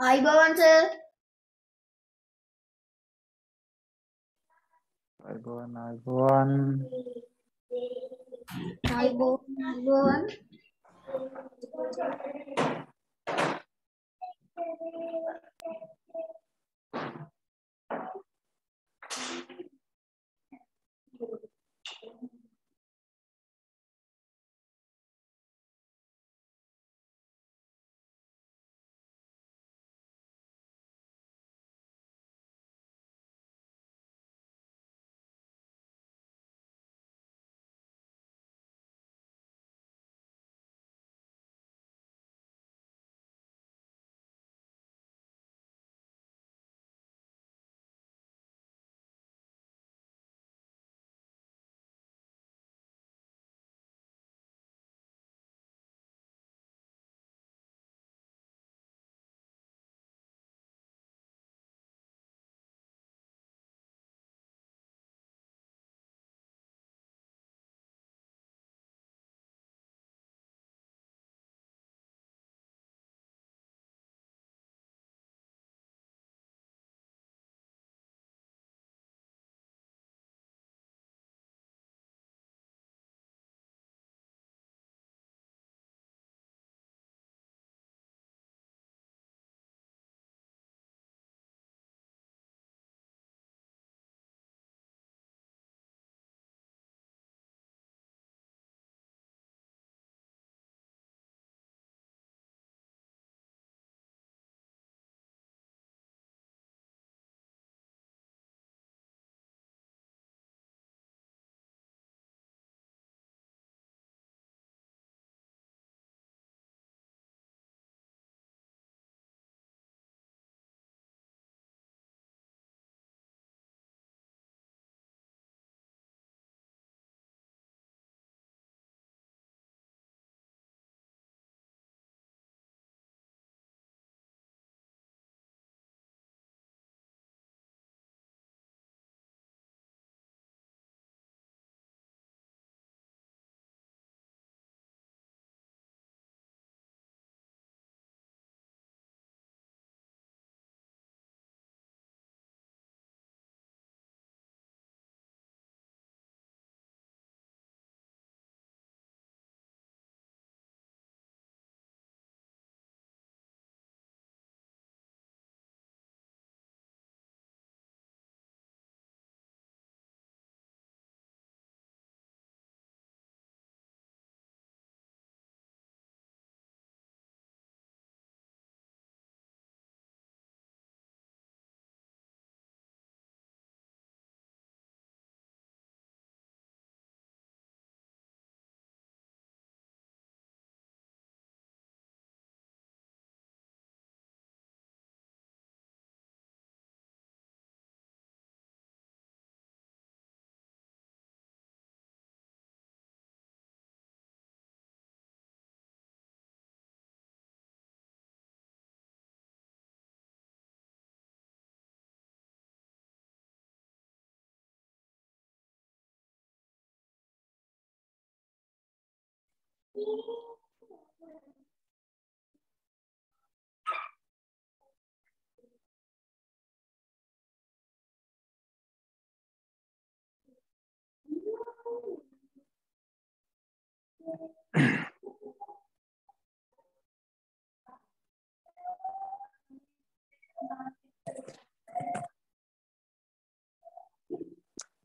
I Bhavan sir. Hi, Bhavan. Hi, I Hi, Bhavan. Thank you.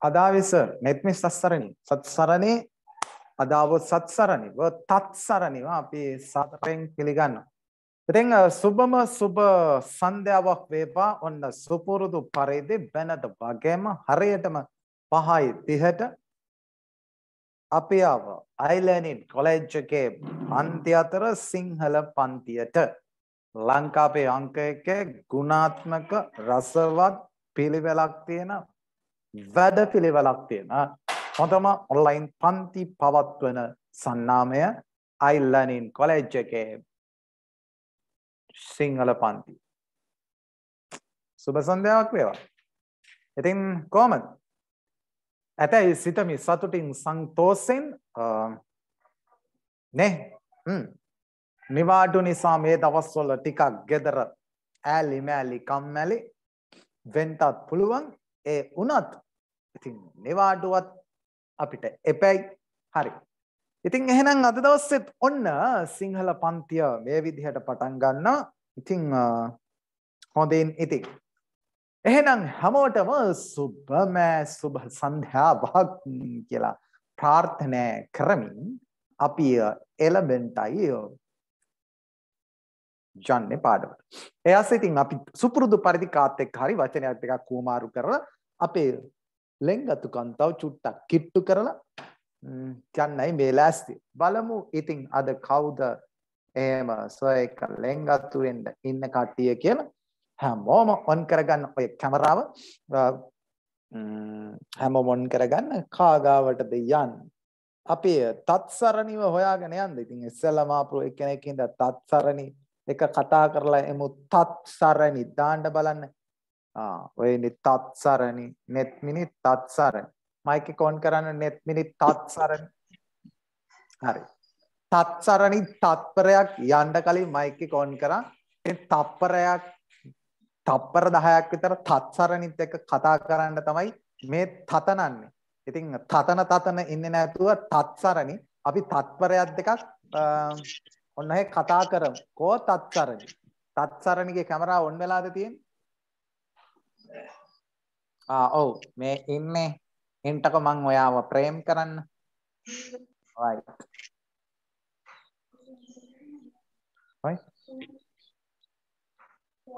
අදාවිස මෙත්මි සස්සරණි සත්සරණේ අද අවසත් සරණිව තත් සරණිව අපි සතරෙන් පිළිගන්නවා. ඉතින් සුබම සුබ සන්ධ්‍යාවක් වේවා. ඔන්න සුපුරුදු පරිදි වෙනද වගේම හරියටම 5:30ට අපි ආව අයිලෑනින් කොලෙජ් එකේ පන්ති අතර සිංහල පන්තියට ලංකාවේ අංක එකේ ගුණාත්මක රසවත් පිළිවෙලක් තියෙන වැඩ පිළිවෙලක් තියෙන හොඳම ඔන්ලයින් පන්ති පවත්වන සන්නාමය අයිල්ලනින් කොලෙජ් එකේ සිංහල පන්ති. සුබ සන්ධ්‍යාවක් වේවා. ඉතින් කොමද? ඇතැයි සිතමි සතුටින් සංතෝසෙන් නේ නිවාඩු නිසා මේ දවස්වල ටිකක් ගෙදර ඈලි මෑලි කම්මැලි වෙන්ටත් පුළුවන් ඒ වුණත් ඉතින් නිවාඩුවත් අපිට එපැයි හරි ඉතින් එහෙනම් අද දවස්සෙත් ඔන්න සිංහල පන්තිය මේ විදිහට පටන් ගන්න ඉතිං හොඳින් ඉතින් එහෙනම් හැමෝටම සුබමෑ සුබ සන්ධ්‍යාවක් කියලා ප්‍රාර්ථනය කරමින් අපි එලබෙන්ටයි ජන්නේ පාඩමට එයාස ඉතින් අපි සුපුරුදු පරිදි කාත් එක්ක හරි වචනයක් ටිකක් කූමාරු කරලා අපේ ලෙන්ගතු කන්තාව චුට්ටක් කිට්ටු කරලා යන්නයි මේ ලෑස්ති. බලමු ඉතින් අද කවුද එහෙම සොයක ලෙන්ගතු වෙන්න ඉන්න කට්ටිය කියලා හැමෝම ඔන් කරගන්න ඔය කැමරාව හැමෝම ඔන් කරගන්න කාගාවටද යන්නේ. අපි තත්සරණිව හොයාගෙන යන්න. ඉතින් ඉස්සෙල්ලාම ආපු එක්කෙනෙක් ඉඳ තත්සරණි එක කතා කරලා එමු තත්සරණි දාන්න බලන්න. ආ ඔය නිත්ත්සරණි netmini තත්සරණ මයික් එක ඔන් කරන්න netmini තත්සරණ හරි තත්සරණි තත්පරයක් යන්න කලින් මයික් එක ඔන් කරා ඒ තත්පරයක් තත්පර 10ක් විතර තත්සරණිත් එක්ක කතා කරන්න තමයි මේ තතනන්නේ ඉතින් තතන තතන ඉන්නේ නැතුව තත්සරණි අපි තත්පරයක් දෙකක් ඔන්න ඔය කතා කරමු කෝ තත්සරණි තත්සරණිගේ කැමරාව ඔන් වෙලාද තියෙන්නේ ආ ඔව් මේ ඉන්නේ එන්ටක මං ඔයාව ප්‍රේම් කරන්න. right. right.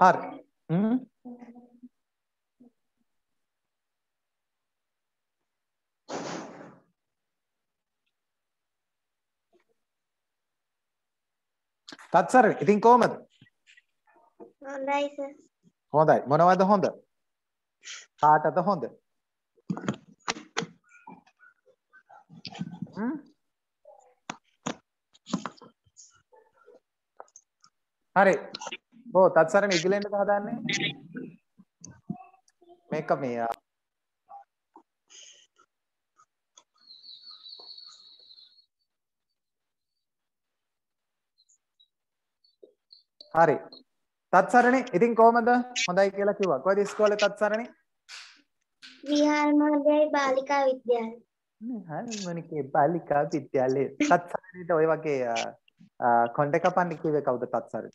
හරි. හ්ම්. තත්සර් ඉතින් කොහමද? හොඳයි සර්. හොඳයි. මොනවද හොඳ? කාටද හොඳ? හරි. බෝ තත්සර මේ ඉගලෙන්ද හදාන්නේ? මේක මේ හරි. තත්සරණේ ඉතින් කොහමද? හොඳයි කියලා කිව්වා. කොහේද ඉස්කෝලේ තත්සරණේ? විහාර මහෝදයයි බාලිකා විද්‍යාලය. මනිකේ බාලිකා විද්‍යාලය. තත්සරේට ඔය වගේ කොණ්ඩ කපන්න කිව්වේ කවුද තත්සරේ?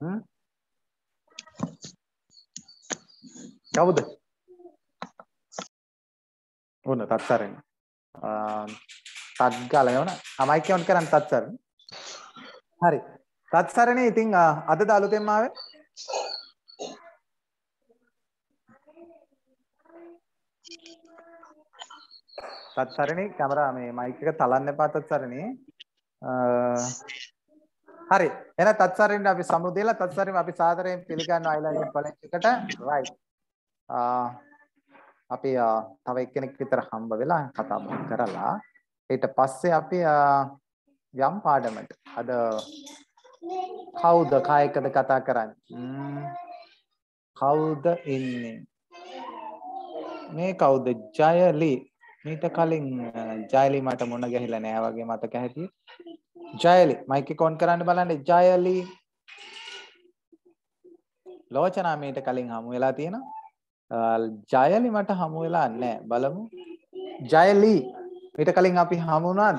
හ්ම්? කවුද? ඕන තත්සරේ. තත් ගාලා යවන. අමයි කියොන් කරන් තත්සරේ. හරි. තත්සරනේ ඉතින් අද දාලුතෙන් ආවේ තත්සරණේ කැමරා මේ මයික් එක තලන්න එපා තත්සරණේ. හරි. එහෙනම් තත්සරණේ අපි සමුදු දෙලා තත්සරණේ අපි සාදරයෙන් පිළිගන්නවා අයිලන්ඩ් කොලෙජ් එකට. රයිට්. අපි තව එක්කෙනෙක් විතර හම්බ වෙලා කතා බහ කරලා ඊට පස්සේ අපි යම් පාඩමට අද කවුද කායකද කතා කරන්නේ? කවුද ඉන්නේ? මේ කවුද? ජයලී මීට කලින් ජයලි මට මුණ ගැහිලා නෑ වගේ මතක හැටිය. ජයලි මයික් එක ඔන් කරන්න බලන්න ජයලි. ලෝචනා මීට කලින් හමු වෙලා තියෙනවා. ජයලි මට හමු වෙලා නෑ. බලමු. ජයලි මීට කලින් අපි හමු වුණාද?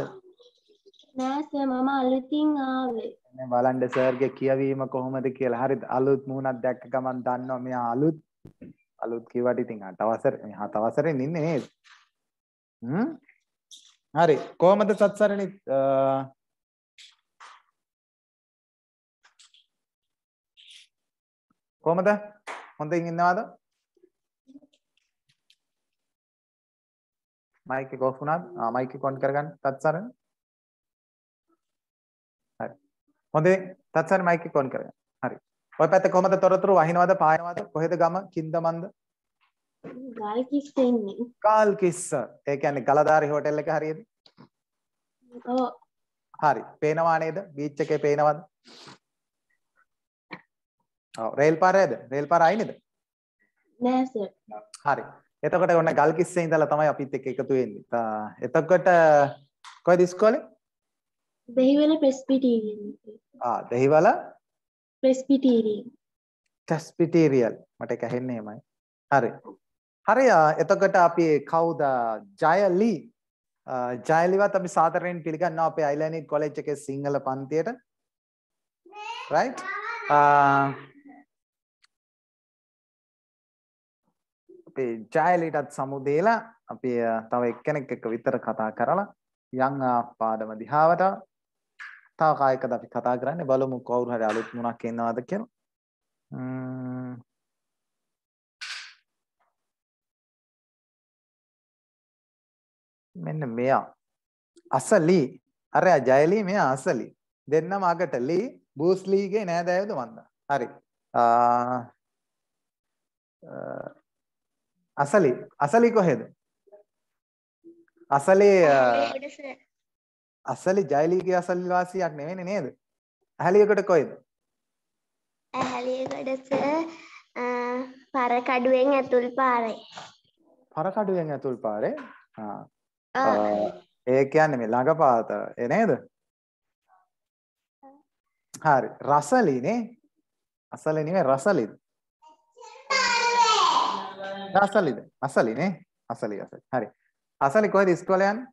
නෑ සර් මම අලුතින් ආවේ. බලන්ඩ සර්ගේ කියවීම කොහොමද කියලා හරි අලුත් මුහුණක් දැක්ක ගමන් දන්නවා මෙයා අලුත් අලුත් කිවට ඉතින් අටවසර හතවසරෙන් ඉන්නේ නේද හරි කොහොමද සත්සරණ කොහොමද හොඳින් ඉන්නවද මයික් එක ඔෆ් වුණාද ආ මයික් එක ඔන් කරගන්න සත්සරණ හරි හොඳින් සත්සරණ මයික් එක ඔන් කරගන්න හරි ඔය පැත්තේ කොහමද තොරතුරු වහිනවද පායනවද කොහෙද ගම කින්ද මන්ද ගල් කිස්ස ඉන්නේ. ගල් කිස්ස. ඒ කියන්නේ ගලදාරි හෝටල් එක හරියද? ඔව්. හරි. පේනවා නේද? බීච් එකේ පේනවද? ඔව්. රේල් පාරේද? රේල් පාර ආයි නේද? නෑ සර්. හරි. එතකොට ඔන්න ගල් කිස්සේ ඉඳලා තමයි අපිත් එක්ක එකතු වෙන්නේ. එතකොට කොයිද ඉස්කෝලේ? දෙහිවල ප්‍රෙස්බිටේරියන්. ආ දෙහිවල ප්‍රෙස්බිටේරියන්. ප්‍රෙස්බිටේරියල්. මට ඒක ඇහෙන්නේ එහෙමයි. හරි. හරි එතකොට අපි කවුද ජයලි ජයලිවත් අපි සාතරයෙන් පිළිගන්නවා අපේ අයිලැනික් කොලෙජ් එකේ සිංහල පන්තියට right අපි ජයලිටත් සමුදේලා අපි තව එක්කෙනෙක් එක්ක විතර කතා කරලා යන් පාඩම දිහාවට තව කායකද අපි කතා කරන්නේ බලමු කවුරු හරි අලුත් මුණක් එනවාද කියලා මෙන්න මෙයා අසලි අරයා ජයලි මෙයා අසලි දෙන්නම අගට ලී බූස් ලීගේ නෑදෑයද මන්ද හරි අසලි අසලි කොහෙද අසලේ අසලි ජයලීගේ අසලි වාසියක් නෙවෙයි නේද ඇහැලියකට කොයිද ඇහැලියකට පරකඩුවෙන් ඇතුල් පාරේ පරකඩුවෙන් ඇතුල් පාරේ ආ ඒ කියන්නේ මේ ළඟපාත ඒ නේද? හරි රසලිනේ අසලේ නෙමෙයි රසලිද? අසලිද? අසලිනේ අසලි අසලි. හරි. අසලි කොහෙද ඉස්කෝලේ යන්නේ?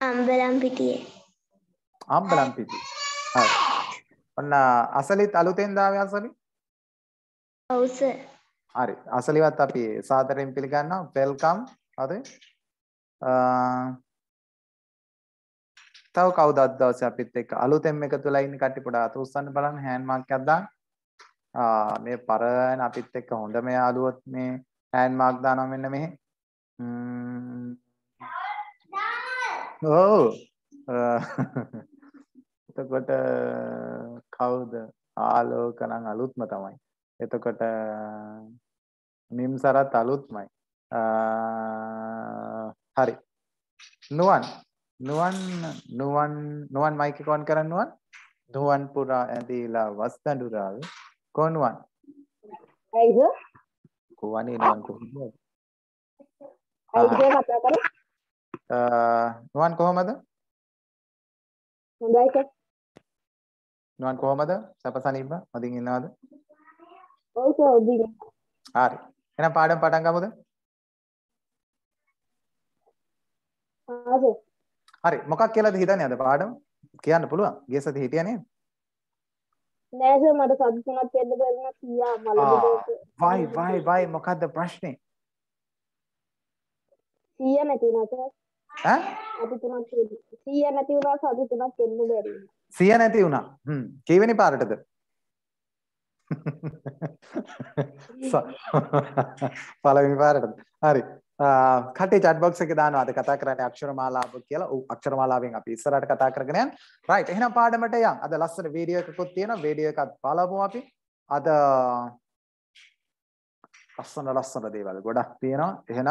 අම්බලම් පිටියේ. අම්බලම් පිටියේ. හරි. ඔන්න අසලිත් අලුතෙන් දාවේ අසලි? ඔව් සර්. හරි. අසලිවත් අපි සාදරයෙන් පිළිගන්නවා. වෙල්කම්. හරි. තව කවුද අද දවසේ අපිත් එක්ක අලුතෙන් එකතු වෙලා ඉන්න කට්ටිය පොඩ්ඩක් අත උස්සන්න බලන්න හෑන්ඩ් මාක් එකක් දාන්න. මේ පරණ අපිත් එක්ක හොඳම යාළුවොත් මේ හෑන්ඩ් මාක් දානවා මෙන්න මෙහෙ. ඕ එතකොට කවුද ආලෝක නම් අලුත්ම තමයි එතකොට මිම් සරත් අලුත්මයි හරි. නුවන් නුවන් නුවන් නුවන් මයික් එක ඔන් කරන්න නුවන්. නුවන් පුරා ඇඳීලා වස් දඬුරාව කොනුවන්. ඇයිද? කොවනේ නුවන් කොහොමද? ඇයිද කතා කරන්නේ? නුවන් කොහොමද? හොඳයි සර්. නුවන් කොහොමද? සපසනීප හොඳින් ඉන්නවද? ඔව් සර් හොඳින්. හරි. එහෙනම් පාඩම් පටන් ගමුද? හරි මොකක් කියලාද හිතන්නේ අද පාඩම කියන්න පුළුවන් ගිය සතියේ හිටියා නේද නෑ සර් මට සබ් තුනක් දෙන්න බැරි නම් කියා බලන්න වයි වයි වයි මොකක්ද ප්‍රශ්නේ සීය නැති වුණා සර් ඈ සබ් තුනක් සීය නැති වුණා සබ් තුනක් දෙන්න බැරි සීය නැති වුණා හ්ම් කීවෙනි පාරටද පළවෙනි පාරටද හරි කටේ චැට් බොක්ස් එකේ දානවා අද කතා කරන්නේ අක්ෂරමාලාව කියලා. ඔව් අක්ෂරමාලාවෙන් අපි ඉස්සරහට කතා කරගෙන යන්න. රයිට් එහෙනම් පාඩමට යන්. අද ලස්සන වීඩියෝ එකකුත් තියෙනවා. වීඩියෝ එකත් බලමු අපි. අද ලස්සන ලස්සන දේවල් ගොඩක් තියෙනවා. එහෙනම්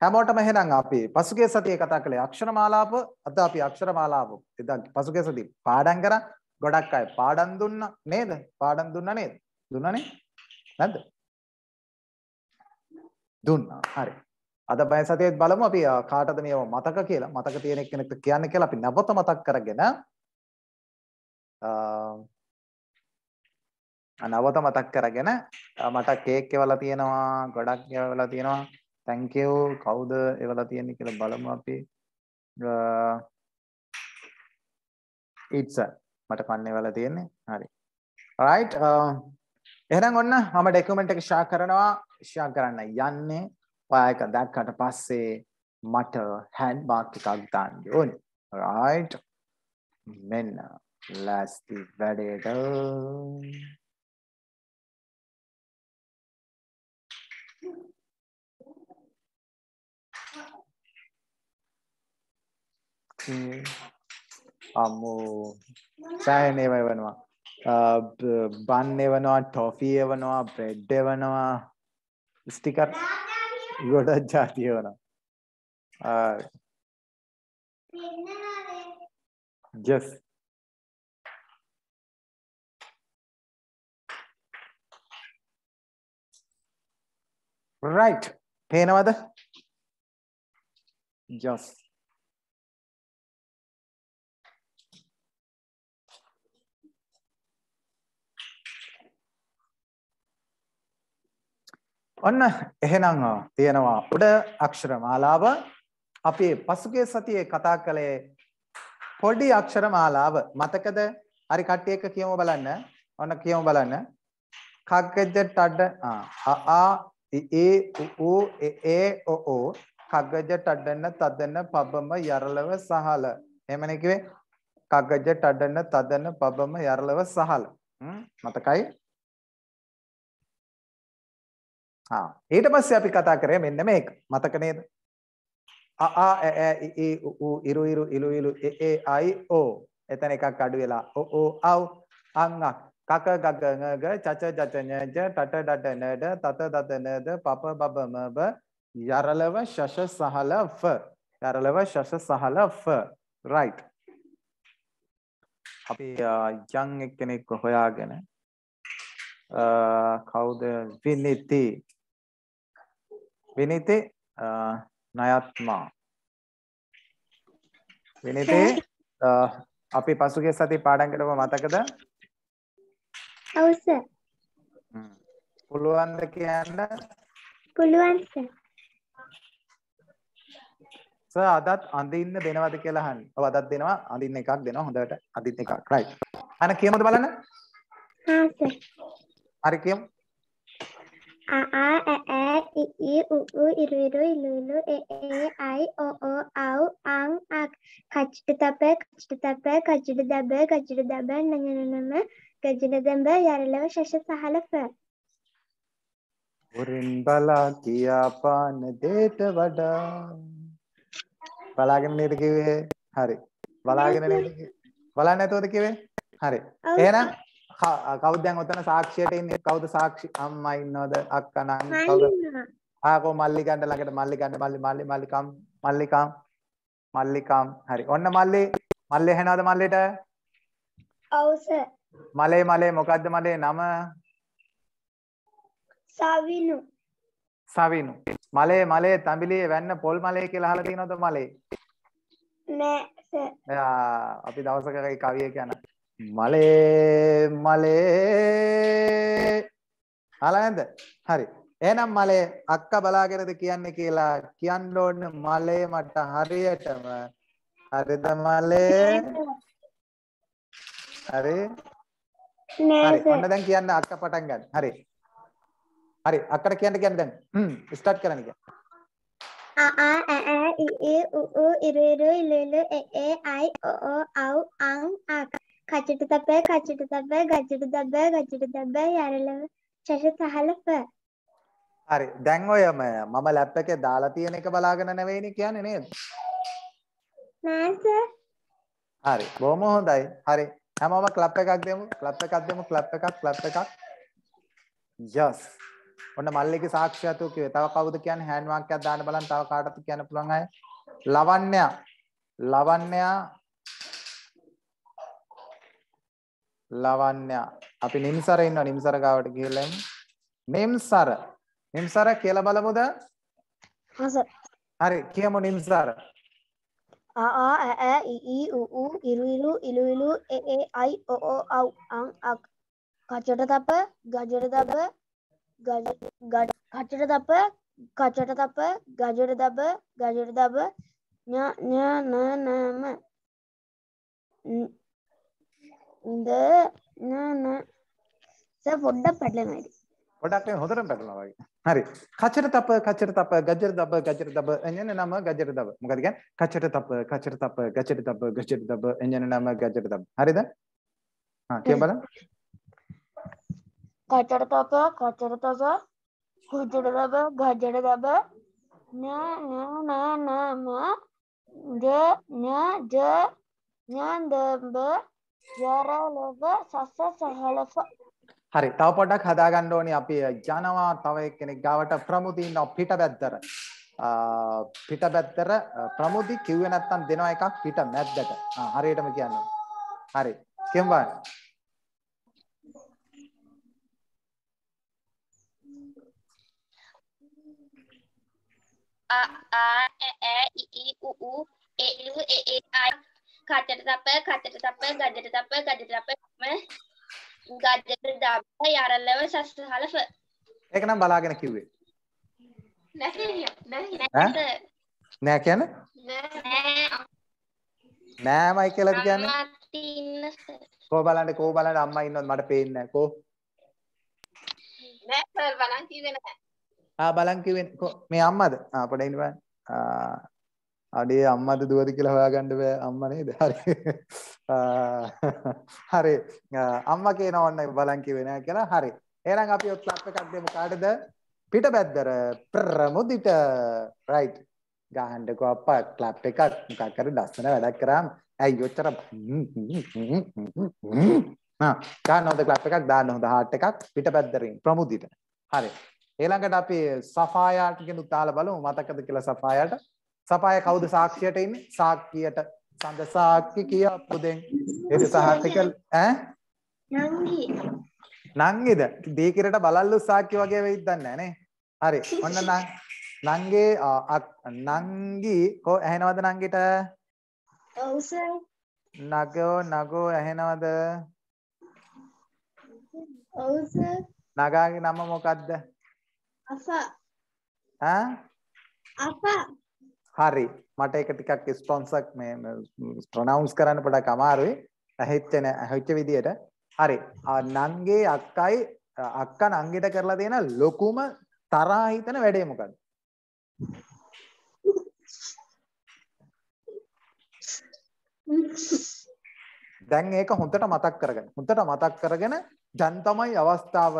හැමෝටම එහෙනම් අපි පසුගිය සතියේ කතා කළේ අක්ෂරමාලාව. අද අපි අක්ෂරමාලාව ඉතින් පසුගිය සතියේ පාඩම් කරා. ගොඩක් අය පාඩම් දුන්නා නේද? පාඩම් දුන්නා නේද? දුන්නානේ? නැද්ද? දුන්නා. හරි. අද බය සතියේත් බලමු අපි කාටද මේව මතක කියලා. මතක තියෙන කෙනෙක්ට කියන්න කියලා අපි නැවත මතක් කරගෙන නැවත මතක් කරගෙන මට කේක් එවලා තියෙනවා, ගොඩක් එවලා තියෙනවා. thank you. කවුද එවලා තියෙන්නේ කියලා බලමු අපි. ඉත්ස මට කන්න එවලා තියෙන්නේ. හරි. right. එහෙනම් ඔන්න මම ඩොකියුමන්ට් එක ෂෙයා කරනවා ෂෙයා කරන්න යන්නේ. ඔයා එක දැක්කට පස්සේ මට හෑන්ඩ් මාක් එකක් දාන්න ඕනේ. right මෙන්න ලෑස්ති වැඩේට අම්මෝ සෑහනේ වයවනවා බන් එවනවා ටොෆී uh, එවනවා බ්‍රෙඩ් එවනවා స్టికర్ కూడా జాతీయవనం జస్ రైట్ పేనవద జస్ ඔන්න එහෙනම් තියෙනවා උඩ අක්ෂර මාලාව. අපි පසුගිය සතියේ කතා කළේ පොඩි අක්ෂර මාලාව. මතකද? හරි කට්ටිය එක කියමු බලන්න. ඔන්න කියමු බලන්න. කග්ගජ ටඩ අ අ ඒ උ ඒ ඒ ඔ ඔ කග්ගජ ටඩන තදන පබම යරලව සහල. එහෙමනේ කිව්වේ. කග්ගජ ටඩන තදන පබම යරලව සහල. මතකයි? ආ ඊට පස්සේ අපි කතා කරේ මෙන්න මේක මතක නේද අ අ එ එ ඉ උ ඉරු ඉරු ඉලු ඉලු එ එ අයි ඕ එතන එකක් අඩු වෙලා ඔ ඕ අව් අං අක් කක ගග ගග චච චච ඤජ ටට ඩඩ නඩ තත තත නද පප බබ මබ යරලව ශෂ සහල ෆ යරලව ශෂ සහල ෆ රයිට් අපි යන් එක්කෙනෙක් හොයාගෙන කවුද විනිති විනිතේ නයත්මා විනිතේ අපි පසුගිය සතියේ පාඩම් කරපුව මතකද? ඔව් සර්. පුළුවන්ද කියන්න? පුළුවන් සර්. සර් අදත් අඳින්න දෙනවද කියලා අහන්නේ. ඔව් අදත් දෙනවා අඳින්න එකක් දෙනවා හොඳට අඳින්න එකක්. right. අන කියමුද බලන්න? හා සර්. හරි කියමු. ಆ ಆ ಎ ಎ ಇ ಈ ಉ ಉ ಇರು ಇರು ಇಲು ಇಲು ಎ ಎ ಐ ಒ ಒ ಔ ಆಂ ಆಕ್ ಕಚ್ಚಿಡ ತಪ್ಪೆ ಕಚ್ಚಿಡ ತಪ್ಪೆ ಕಚ್ಚಿಡ ದಬ್ಬೆ ಕಚ್ಚಿಡ ದಬ್ಬೆ ನನ್ನ ನಮ್ಮ ಕಚ್ಚಿಡ ದಬ್ಬೆ ಯಾರೆಲ್ಲವ ಶಶ ಸಹಲ ಫ උරින් බලා කියාපාන දේට වඩා බලාගෙන නේද කිව්වේ හරි බලාගෙන නේද බලන්නේ නැතුවද කිව්වේ හරි එහෙනම් කවුද දැන් ඔතන සාක්ෂියට ඉන්නේ කවුද සාක්ෂි අම්මා ඉන්නවද අක්කා නං කවුද ආකෝ මල්ලිකන්ට ළඟට මල්ලිකන්ට මල්ලි මල්ලි මල්ලිකම් මල්ලිකම් මල්ලිකම් හරි ඔන්න මල්ලි මල්ලි ඇහෙනවද මල්ලිට ඔව් සර් මලේ මලේ මොකද්ද මලේ නම සවිනු සවිනු මලේ මලේ තඹිලියේ වැන්න පොල් මලේ කියලා අහලා තියෙනවද මලේ නෑ සර් අපි දවසක කවිය කියන මලේ මලේ හලා ඇද හරි එනම් මලේ අක්ක බලාගෙනද කියන්නේ කියලා කියන්න ඕන්න මලේ මට හරියටම හරිද මලේ හරි හරි ඔන්න දැන් කියන්න අක්ක පටන් ගන්න හරි හරි අක්කට කියන්න කියන්න දැන් හ්ම් ස්ටාර්ට් කරන්න කියන්න a a a a i i u u i ru ru i lu lu e e i o o au ang a කචට තබෑ කචට තබෑ ගජට දබෑ ගජට දබෑ යරලව චෂ සහලප හරි දැන් ඔයම මම ලැප් එකේ දාලා තියෙන එක බලාගෙන නැවෙයිනේ කියන්නේ නේද නෑ සර් හරි බොහොම හොඳයි හරි හැමෝම ක්ලප් එකක් දෙමු ක්ලප් එකක් දෙමු ක්ලප් එකක් ක්ලප් එකක් යස් ඔන්න මල්ලිගේ සාක්ෂියතු කිව්වේ තව කවුද කියන්නේ හෑන්ඩ් වාක්‍යයක් දාන්න බලන්න තව කාටවත් කියන්න පුළුවන් අය ලවන්‍යා ලවන්‍යා ලවන්‍ය අපි නිම්සර ඉන්නවා නිම්සර ගාවට ගිහලා නිම්සර නිම්සර කියලා බලමුද? හරි කියමු නිම්සර. ආ ආ ඈ ඈ ඊ ඊ ඌ ඌ ඉරු ඉරු ඉලු ඉලු ඒ ඒ අයි ඔ ඔ අව් අං අක් කචට තප ගජට තප ගජ කචට තප කචට තප ගජට දබ ගජට දබ ඥා ඥා නනම උඹ නාන පොඩ්ඩක් පැටලෙනයිද ගොඩක් හොඳට පැටලනවා වගේ. හරි. කචර තප කචර තප ගජර දබ ගජර දබ එන්නේ නම ගජර දබ. මොකද කියන්නේ? කචර තප කචර තප ගජර දබ ගජර දබ එන්නේ නම ගජර දබ. හරිද? හා කියන්න බලන්න. කචර තප කචර තප ගජර දබ ගජර දබ නා නා නා නම ද න ජ ඥාන් දබ ජරලව සස සහලස හරි තව පොඩ්ඩක් හදාගන්න ඕනේ අපි යනවා තව එක්කෙනෙක් ගාවට ප්‍රමුදි ඉන්නවා පිටබැද්දර පිටබැද්දර ප්‍රමුදි කිව්වේ නැත්තම් දෙනවා එකක් පිට මැද්දට හරියටම කියන්න හරි කියමු බලන්න ආ ආ ඒ ඒ ඉ ඉ උ උ ඒ උ ඒ ඒ ආ කටට තප කටට තප ගජට තප ගජට තප ගජට දබ්බ යරලව සස්හලප ඒක නම් බලාගෙන කිව්වේ නෑ කියන නෑමයි කියලා කියන්නේ කෝ බලන්න කෝ බලන්න අම්මා ඉන්නවද මට පේන්නේ නැහැ කෝ නෑ සර් බලන් කිව්වේ නැහැ ආ බලන් කිව්වේ මේ අම්මද ආ පොඩ්ඩක් ඉන්න බලන්න අඩේ අම්මද දුවද කියලා හොයාගන්න බෑ අම්ම නේද හරි හරි අම්ම කියන ඔන්න බලන් කිව්වේ නෑ කියලා හරි එහෙනම් අපි ඔත් ලක් එකක් දෙමු කාටද පිටබැද්දර ප්‍රමුදිට රයිට් ගහන්ඩකෝ අප්පා ක්ලප් එකක් මොකක් කර ලස්සන වැඩක් කරාම ඇයි ඔච්චර ගන්න හොඳ ක්ලප් එකක් දාන්න හොඳ හාට් එකක් පිටපැද්දරින් ප්‍රමුදිට හරි ඊළඟට අපි සෆායාට කෙනුත් තාලා බලමු මතකද කියලා සෆායාට සපාය කවුද සාක්ෂියට ඉන්නේ? සාක්කියට. සඳ සාක්කි කියපු දෙන්. එද සහතික ඈ? නංගි. නංගිද? දීකිරට බලල්ලු සාක්කි වගේ වෙයිද දන්නේ නේ. හරි. ඔන්න නං නංගේ නංගි කො ඇහෙනවද නංගිට? ඔව් සර්. නගෝ නගෝ ඇහෙනවද? ඔව් සර්. නගාගේ නම මොකද්ද? අපා. ඈ? අපා. හරි මට ඒක ටිකක් ස්ටොන්ස් එකක් මේ ප්‍රොනවුන්ස් කරන්න පොඩක් අමාරුයි. ඇහිච්ච ඇහිච්ච විදියට. හරි. නංගේ අක්කයි අක්කා නංගිට කරලා තියෙන ලොකුම තරහා හිතන වැඩේ මොකද්ද? දැන් ඒක හොඳට මතක් කරගන්න. හොඳට මතක් කරගෙන දැන් තමයි අවස්ථාව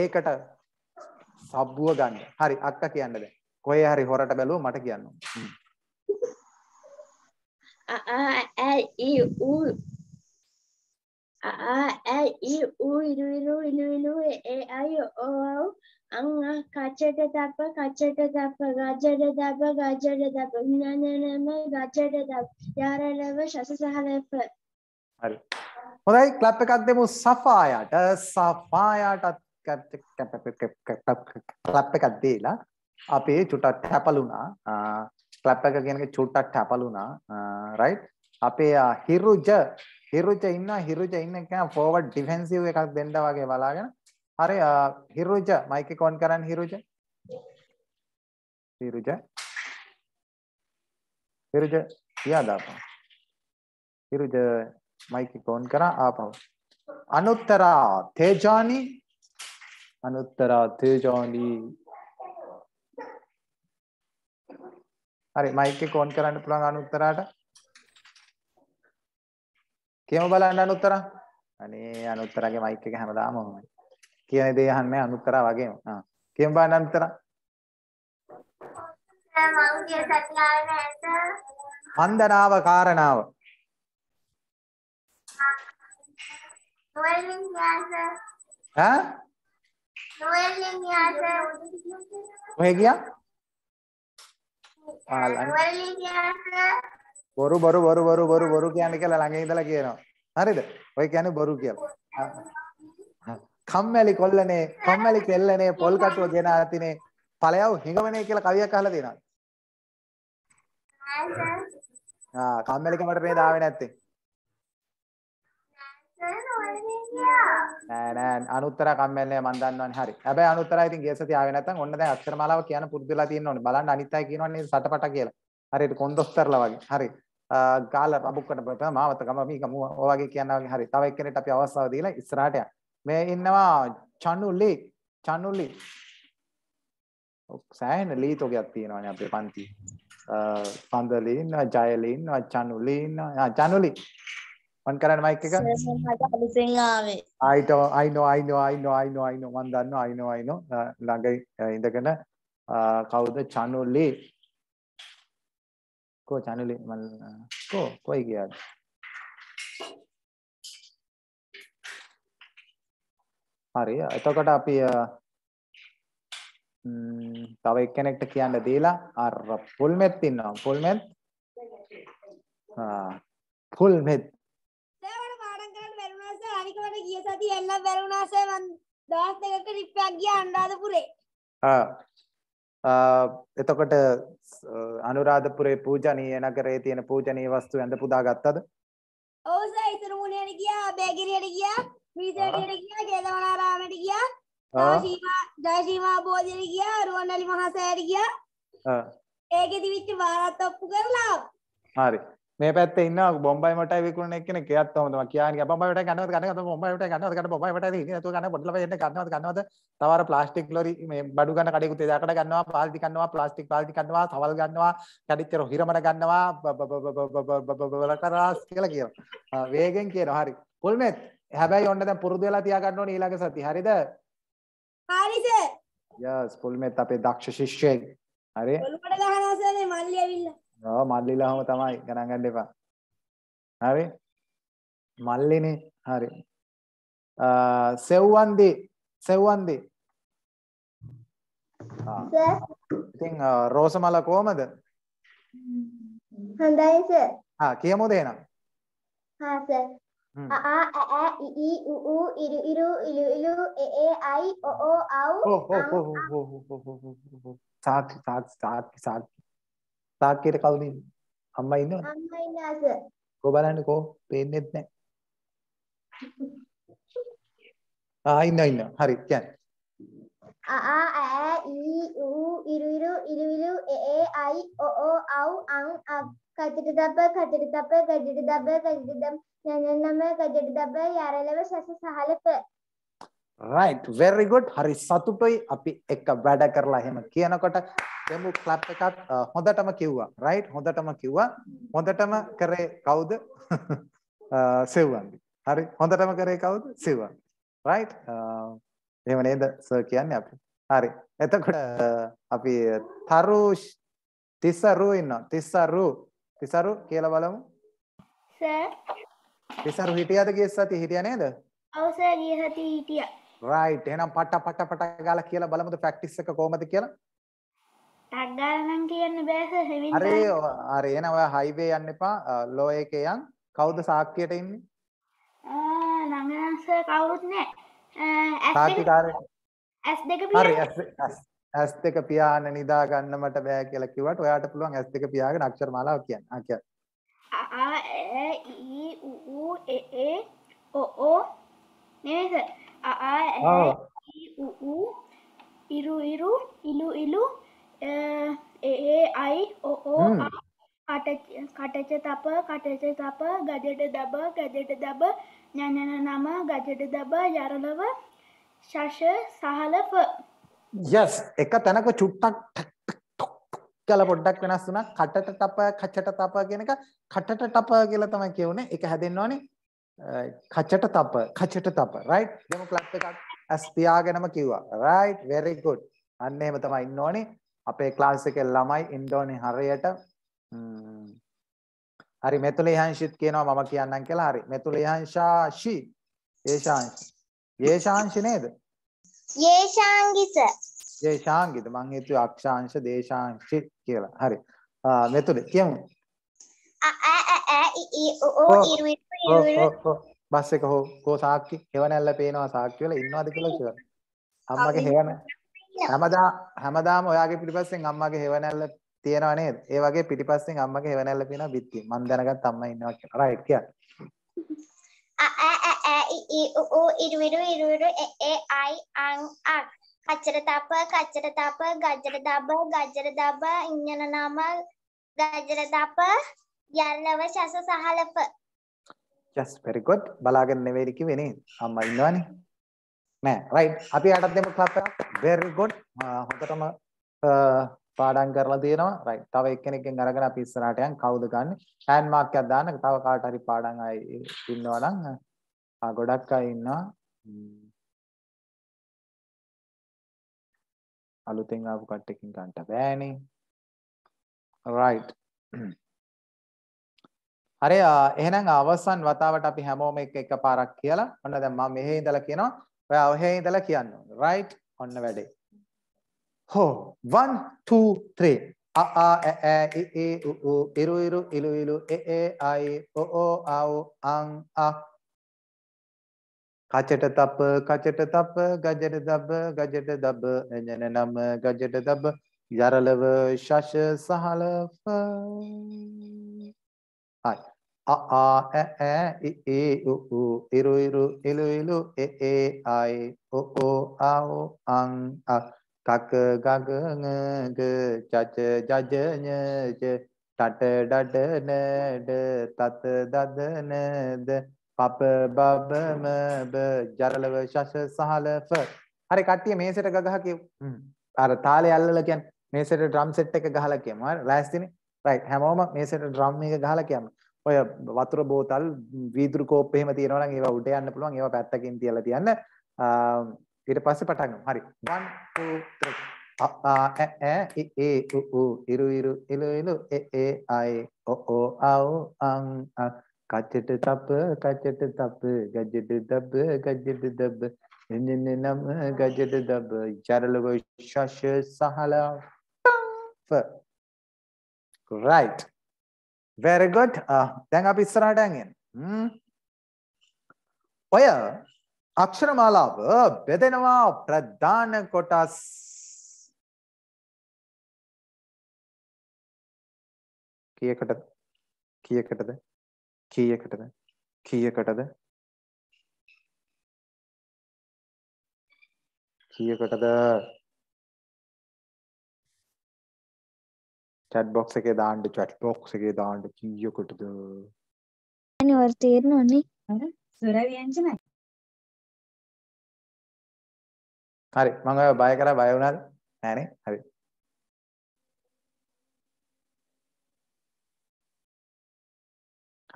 ඒකට සබ්බුව ගන්න. හරි අක්කා කියන්න දැන්. කොහේ හරි හොරට බැලුව මට කියන්න. ආ ආ ඇ ඊ ඌ ආ ඇ ඊ ඌ ඉරු ඉරු ඉරු ඉරු ඒ අය ඕ අං කච්චට දප කච්චට දප ගජට දප ගජට දප විනනනම ගජට දප යාරලව ශස සහලප හරි හොඳයි ක්ලැප් එකක් දෙමු සෆායාට සෆායාටත් ක්ලැප් එකක් දීලා අපේ චුට්ටක් හැපලුණා ක්ලැප් එක කියන එක චුට්ටක් හැපලුණා රයිට් අපේ හිරුජ හිරුජ ඉන්න හිරුජ ඉන්න කියන ෆෝවර්ඩ් ඩිෆෙන්සිව් එකක් දෙන්න වගේ බලාගෙන හරි හිරුජ මයික් එක ඔන් කරන්න හිරුජ හිරුජ හිරුජ යාද ආපහු හිරුජ මයික් එක ඔන් කරා ආපහු අනුත්තරා තේජානි අනුත්තරා තේජානි හරි මයික් එක ඔන් කරන්න පුළුවන් අනුත්තරාට. කියමු බලන්න අනුත්තරා. අනේ අනුත්තරාගේ මයික් එක හැමදාම ඔහොමයි. කියන දේ අහන්නේ අනුත්තරා වගේම. ආ. කියමු බලන්න අනුත්තරා. වන්දනාව කාරණාව. නුවණින් ඈ නුවණින් යාස ඔය ගියා බොරු බොරු බොරු බොරු බොරු බොරු කියන්නේ කියලා ළඟ ඉඳලා කියනවා. හරිද? ඔය කියන්නේ බොරු කියලා. කම්මැලි කොල්ලනේ, කම්මැලි කෙල්ලනේ, පොල් කටුව දෙන අතිනේ, ඵලයව හිඟවනේ කියලා කවියක් අහලා තියෙනවා. ආ කම්මැලිකමට මේ දාවේ නැත්තේ. නෑ නෑ අනුත්තර කම්මැලිනේ මන් දන්නවනේ හරි. හැබැයි අනුත්තරා ඉතින් ගිය සතිය ආවේ නැත්නම් ඔන්න දැන් අක්ෂරමාලාව කියන පුරුදුලා තියෙන්න ඕනේ. බලන්න අනිත් අය කියනවනේ සටපට කියලා. හරියට කොන්දොස්තරලා වගේ. හරි. ගාල රබුක්කට බලපෑ මාවත ගම මීක මෝ වගේ කියනවා වගේ හරි. තව එක්කෙනෙක්ට අපි අවස්ථාව දීලා ඉස්සරහට යන්න. මේ ඉන්නවා චනුලි චනුලි. සෑහෙන ලීතෝගයක් තියෙනවානේ අපේ පන්ති. පන්දලි ඉන්නවා, ජයලි ඉන්නවා, චනුලි ඉන්නවා. චනුලි ඔන් කරන්න මයික් එක අලුතෙන් ආවේ ආයිට I know I know I know I know I know මම දන්නවා I know I know ළඟ ඉඳගෙන කවුද චනුලි කෝ චනුලි මල් කෝ කොයි ගියාද හරි එතකොට අපි තව එක්කෙනෙක්ට කියන්න දීලා අර ෆුල්මෙත් ඉන්නවා ෆුල්මෙත් ආ ෆුල්මෙත් තියෙන්න බැරුණා සර් මං දවස් දෙකක ට්‍රිප් එකක් ගියා අනුරාධපුරේ. එතකොට අනුරාධපුරේ පූජනීය නගරේ තියෙන පූජනීය වස්තු ඇඳ පුදා ගත්තද? ඔව් සර් ඉතුරු මුණයට ගියා, බෑගිරියට ගියා, මීසරට ගියා, ජේතවනාරාමයට ගියා. ජයශ්‍රීමා ජයශ්‍රීමා බෝධියට ගියා, රුවන්වැලි මහා සෑයට ගියා. ඒකෙදි විච්ච වාරත් ඔප්පු කරලා. හරි. මේ පැත්තේ ඉන්න බොම්බයි මටයි විකුණන එක්කෙනෙක් එයාත් තම තමයි කියන්නේ බොම්බයි මටයි ගන්නවද ගන්නවද බොම්බයි මටයි ගන්නවද ගන්න බොම්බයි මටයි ඉන්නේ නැතුව ගන්න පොඩි ළමයි එන්නේ ගන්නවද ගන්නවද තව අර ප්ලාස්ටික් ලොරි මේ බඩු ගන්න කඩේකුත් එදාකට ගන්නවා පාල්ටි ගන්නවා ප්ලාස්ටික් පාල්ටි ගන්නවා සවල් ගන්නවා කැඩිච්ච රොහිරමඩ ගන්නවා බලකරාස් කියලා කියනවා වේගෙන් කියනවා හරි පුල්මෙත් හැබැයි ඔන්න දැන් පුරුදු වෙලා තියා ගන්න ඕනේ ඊළඟ සති හරිද හරි සර් යස් පුල්මෙත් අපේ දක්ෂ ශිෂ්‍යයෙක් හරි ඔලුවට ගහනවා සර් මල්ලි ඇවිල්ලා ඔව් මල්ලිලාම තමයි ගණන් ගන්න එපා. හරි. මල්ලිනේ. හරි. අ සෙව්වන්දි සෙව්වන්දි. ආ. ඉතින් රෝසමල කොහමද? හොඳයි සර්. ආ කියමුද එහෙනම්. හා සර්. අ අ අ ඉ ඉ උ උ ඉරු ඉරු ඉලු ඉලු එ එ අයි ඔ ඔ අව්. ඔව් ඔව් ඔව් ඔව් ඔව් ඔව් ඔව්. සාක් සාක් සාක් සාක් තාක්කේට කවුද ඉන්නේ? අම්මා ඉන්නවද? අම්මා ඉන්නවා සර්. කො බලන්න කො පේන්නේත් නැහැ. ආ ඉන්නවා ඉන්නවා. හරි කියන්න. ආ ආ ඈ ඊ ඌ ඉරු ඉරු ඉරු ඉරු ඒ ඒ අයි ඔ ඔ අව් අං අබ් කටට දබ කටට දබ කටට දබ කටට දබ නන නම කටට දබ යරලව සස සහලප right very good හරි සතුටුයි අපි එක වැඩ කරලා එහෙම කියනකොට යමු ක්ලබ් එකක් හොඳටම කිව්වා. රයිට් හොඳටම කිව්වා. හොඳටම කරේ කවුද? සෙව්වන්දි. හරි හොඳටම කරේ කවුද? සෙව්වන්දි. රයිට් එහෙම නේද සර් කියන්නේ අපි. හරි. එතකොට අපි තරු තිසරු ඉන්නවා. තිසරු තිසරු කියලා බලමු. සර් තිසරු හිටියද ගිය සතිය හිටියා නේද? ඔව් සර් ගිය සතිය හිටියා. රයිට් එහෙනම් පට පට පට ගාලා කියලා බලමුද ප්‍රැක්ටිස් එක කොහමද කියලා? ටක් ගාලා නම් කියන්න බෑ සර් හෙවින් අර අර එන ඔය හයිවේ යන්න එපා ලෝ එකේ යන් කවුද සාක්කියට ඉන්නේ ආ නංගනන් සර් කවුරුත් නැහැ සාක්කිකාරයා S2 හරි S2 පියාන නිදා ගන්න මට බෑ කියලා කිව්වට ඔයාට පුළුවන් S2 පියාගෙන අක්ෂර මාලාව කියන්න. ආ කියන්න. ආ ඒ ඊ ඌ ඒ ඒ ඕ ඕ නේද? ආ ආ ඒ ඊ ඌ ඉරු ඉරු ඉලු ඉලු ඒයි ඕ කටච තප කටච තප ගජට දබ ගජට දබ නැනන නම ගජට දබ යරලව ශෂ සහලප යස් එක තැනක චුට්ටක් කල පොඩ්ඩක් වෙනස් වුණා කටට තප කචට තප කියන එක කටට තප කියලා තමයි කියවනේ ඒක හැදෙන්න ඕනේ uh, කචට තප කචට තප රයිට් දෙමු ක්ලප් එකක් ඇස් තියාගෙනම කිව්වා රයිට් වෙරි ගුඩ් අන්න එහෙම තමයි ඉන්න ඕනේ අපේ ක්ලාස් එකේ ළමයි ඉන්ඩෝනේ හරයට හරි මෙතුලියහන්ෂිත් කියනවා මම කියන්නම් කියලා හරි මෙතුලියහන්ෂාෂි යේෂාංශ යේෂාංශි නේද යේෂාංගිස යේෂාංගිද මං හිතුවේ අක්ෂාංශ දේශාංශි කියලා හරි මෙතුලි කියමු බස් එක හෝ කෝ සාක්කි හෙවණැල්ල පේනවා සාක්කි වල ඉන්නවද කියලා කියලා අම්මගේ හෙවණ හැමදා හැමදාම ඔයාගේ පිටිපස්සෙන් අම්මගේ හෙවණැල්ල තියෙනව නේද? ඒ වගේ පිටිපස්සෙන් අම්මගේ හෙවණැල්ල තියෙනවා බිත්තිය. මම දැනගත් අම්මා ඉන්නවා කියලා. රයිට් කියන්න. අ අ අ අ ඉ ඉ උ ඉරු ඉරු ඉරු ඉරු එ එ අයි අං අක් කච්චර තප කච්චර තප ගජ්ජර දබ ගජ්ජර දබ ඉඤ්ඤන නම ගජ්ජර තප යල්ලව ශස සහලප just very good බලාගෙන නෙවෙයි කිව්වේ නේ අම්මා ඉන්නවනේ නෑ රයිට් අපි අයටත් දෙමු ක්ලබ් එකක් very good හොඳටම පාඩම් කරලා තියෙනවා රයිට් තව එක්කෙනෙක්ගෙන් අරගෙන අපි ඉස්සරහට යන් කවුද ගන්න හෑන්ඩ් මාක් එකක් දාන්න තව කාට හරි පාඩම් අය ඉන්නවා නම් ආ ගොඩක් අය ඉන්නවා අලුතෙන් ආපු කට්ටකින් ගන්න බෑනේ රයිට් හරි එහෙනම් අවසන් වතාවට අපි හැමෝම එක එක පාරක් කියලා ඔන්න දැන් මම මෙහි ඉඳලා කියනවා ඔය අවහේ ඉඳලා කියන්න ඕනේ. right ඔන්න වැඩේ. හෝ 1 2 3 අ ආ ඇ ඇ ඉ ඉ උ උ ඉරු ඉරු ඉලු ඉලු එ එ ආයි ඔ ඕ ආ උ අං අ කචට තප කචට තප ගජට දබ ගජට දබ එජන නම ගජට දබ යරලව ශෂ සහලව හරි a a ä e, ä e, i i u u iru iru ilu ilu e e ai o o a o an a kak gag ng g chach jaj ny ch tat dad n d tat dad n d පප බබ ම බ ජරලව ශෂ සහලප හරි කට්ටිය මේසෙට ගගහ කියමු අර තාලේ අල්ලලා කියන්නේ මේසෙට drum set එක ගහලා කියමු හරි ලෑස්තිනේ රයිට් හැමෝම මේසෙට ඩ්‍රම් එක ගහලා කියමු ඔය වතුර බෝතල් වීදුරු කෝප් එහෙම තියෙනවා නම් ඒවා උඩ යන්න පුළුවන් ඒවා පැත්තකින් තියලා තියන්න ඊට පස්සේ පටන් ගමු හරි 1 2 3 ආ ඈ ඈ ඒ උ උ ඉරු ඉරු එලු එලු ඒ ඒ ආයි ඔ ඔ ආ උ අං අ කච්චට තප කච්චට තප ගජට දබ ගජට දබ එන්න නම ගජට දබ චරලව ශෂ සහලා right very good uh, දැන් අපි ඉස්සරහට යන්නේ ඔය අක්ෂරමාලාව බෙදෙනවා ප්‍රධාන කොටස් කීයකටද කීයකටද කීයකටද කීයකටද කීයකටද චැට් බොක්ස එක දාන්ට චැට් බොක්ස එක දාන්ට කීයකොටද නිවර් තේරෙන ඕනේ සුරවියංජනයි හරි මම ඔය බය කරා බය වුණාද නෑනේ හරි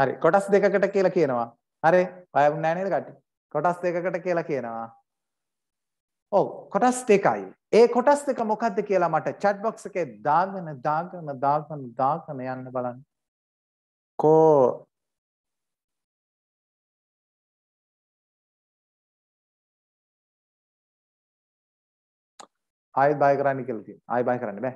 හරි කොටස් දෙකකට කියලා කියනවා හරි බය වුණ නෑ නේද කට්ටිය කොටස් දෙකකට කියලා කියනවා ඔව් කොටස් දෙකයි. ඒ කොටස් දෙක මොකද්ද කියලා මට chat box එකේ දාගෙන දාගෙන දාගෙන දාගෙන යන්න බලන්න. කෝ ආයෙත් බය කරන්න කියලා තියෙනවා. ආයෙ බය කරන්න බෑ.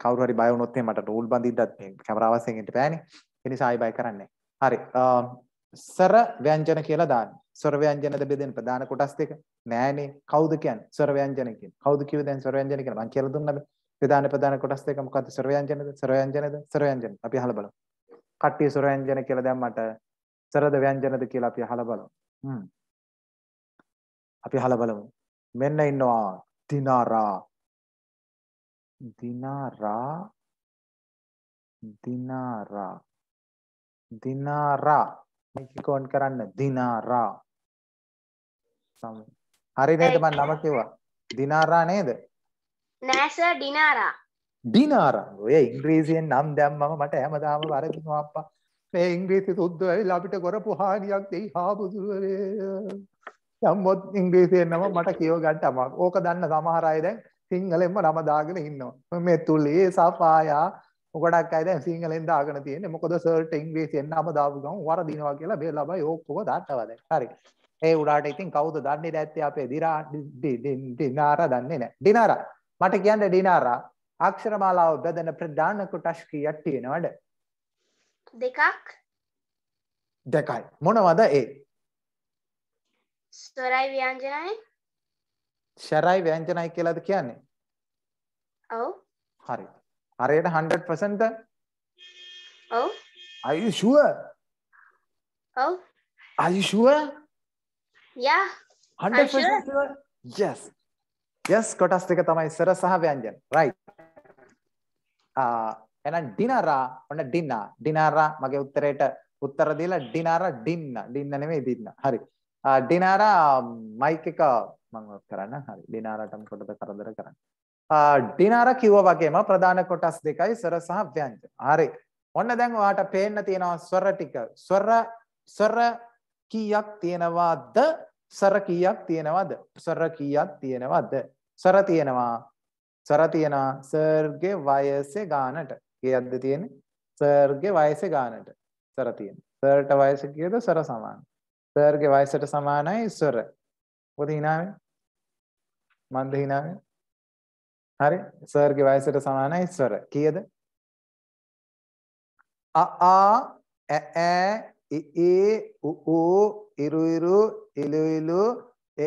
කවුරු හරි බය වුණොත් එහෙනම් මට රූල් බඳින්නත් මේ කැමරාව වශයෙන් ඉන්න බෑනේ. ඒ නිසා ආයෙ බය කරන්නේ නැහැ. හරි. ස්වර ව්‍යංජන කියලා දාන්නේ. ස්වර ව්‍යංජනද බෙදෙන ප්‍රධාන කොටස් දෙක නෑනේ. කවුද කියන්නේ? ස්වර ව්‍යංජන කියන්නේ. කවුද කිව්වේ දැන් ස්වර ව්‍යංජන කියලා? මං කියලා දුන්නාද? ප්‍රධාන ප්‍රධාන කොටස් දෙක මොකද්ද? ස්වර ව්‍යංජනද? ස්වර ව්‍යංජනද? ස්වර ව්‍යංජන. අපි අහලා බලමු. කට්ටිය ස්වර ව්‍යංජන කියලා දැම්මට ස්වරද ව්‍යංජනද කියලා අපි අහලා බලමු. හ්ම්. අපි අහලා බලමු. මෙන්න ඉන්නවා දිනාරා. දිනාරා. දිනාරා. දිනාරා මයික්‍රෝෆෝන් කරන්න දිනාරා හරි නේද මම නම කිව්වා දිනාරා නේද නෑ සර් දිනාරා දිනාරා ඔය ඉංග්‍රීසියෙන් නම් දැම්මම මට හැමදාම වරදිනවා අප්පා මේ ඉංග්‍රීසි සුද්ධ වෙලා අපිට කරපු හානියක් දෙයි හාබුදුරේ යම්මොත් ඉංග්‍රීසියෙන් නම මට කියව ගන්න අමාරු ඕක දන්න සමහර අය දැන් සිංහලෙන්ම නම දාගෙන ඉන්නවා මේ තුලේ සපායා ගොඩක් අයිද සිංහලෙන් දාගෙන තියෙන්නේ මොකද සර්ට ඉංග්‍රීසි එන්නම දාපු ගමන් වරදිනවා කියලා මේ ළමයි ඔක්කොම දාටවා දැන් හරි ඒ උඩට ඉතින් කවුද දන්නේ නැත්තේ අපේ දිරා දිනාරා දන්නේ නැහැ දිනාරා මට කියන්න දිනාරා අක්ෂරමාලාව බෙදෙන ප්‍රධාන කොටස් කීයක් තියෙනවද දෙකක් දෙකයි මොනවද ඒ ස්වරයි ව්‍යංජනයි ශරයි ව්‍යංජනයි කියලාද කියන්නේ ඔව් හරි හරියට 100%ද? ඔව්. Are you sure? ඔව්. Are you sure? Yeah. 100% sure. sure? Yes. Yes කොටස් දෙක තමයි ස්වර සහ ව්‍යංජන. Right. ආ එහෙනම් ඩිනාරා ඔන්න ඩිනා ඩිනාරා මගේ උත්තරේට උත්තර දීලා ඩිනාරා ඩින්න ඩින්න නෙමෙයි දින්න. හරි. ඩිනාරා මයික් එක මම කරන්න. හරි. ඩිනාරාටම පොඩට කරදර කරන්න. ඩිනාර කිව්ව වගේම ප්‍රධාන කොටස් දෙකයි ස්වර සහ ව්‍යංජන. හරි. ඔන්න දැන් ඔයාට පේන්න තියෙනවා ස්වර ටික. ස්වර ස්වර කීයක් තියෙනවද? ස්වර කීයක් තියෙනවද? ස්වර කීයක් තියෙනවද? ස්වර තියෙනවා. ස්වර තියෙනවා සර්ගේ වයසේ ගානට. කීයක්ද තියෙන්නේ? සර්ගේ වයසේ ගානට. ස්වර තියෙනවා. සර්ට වයස කීයද? ස්වර සමානයි. සර්ගේ වයසට සමානයි ස්වර. මොකද hinaවේ? මන්ද hinaවේ? හරි සර්ගේ වයසට සමානයි ස්වර. කීයද? අ ආ ඈ ඈ ඉ ඉ උ උ ඉරු ඉරු ඉලු ඉලු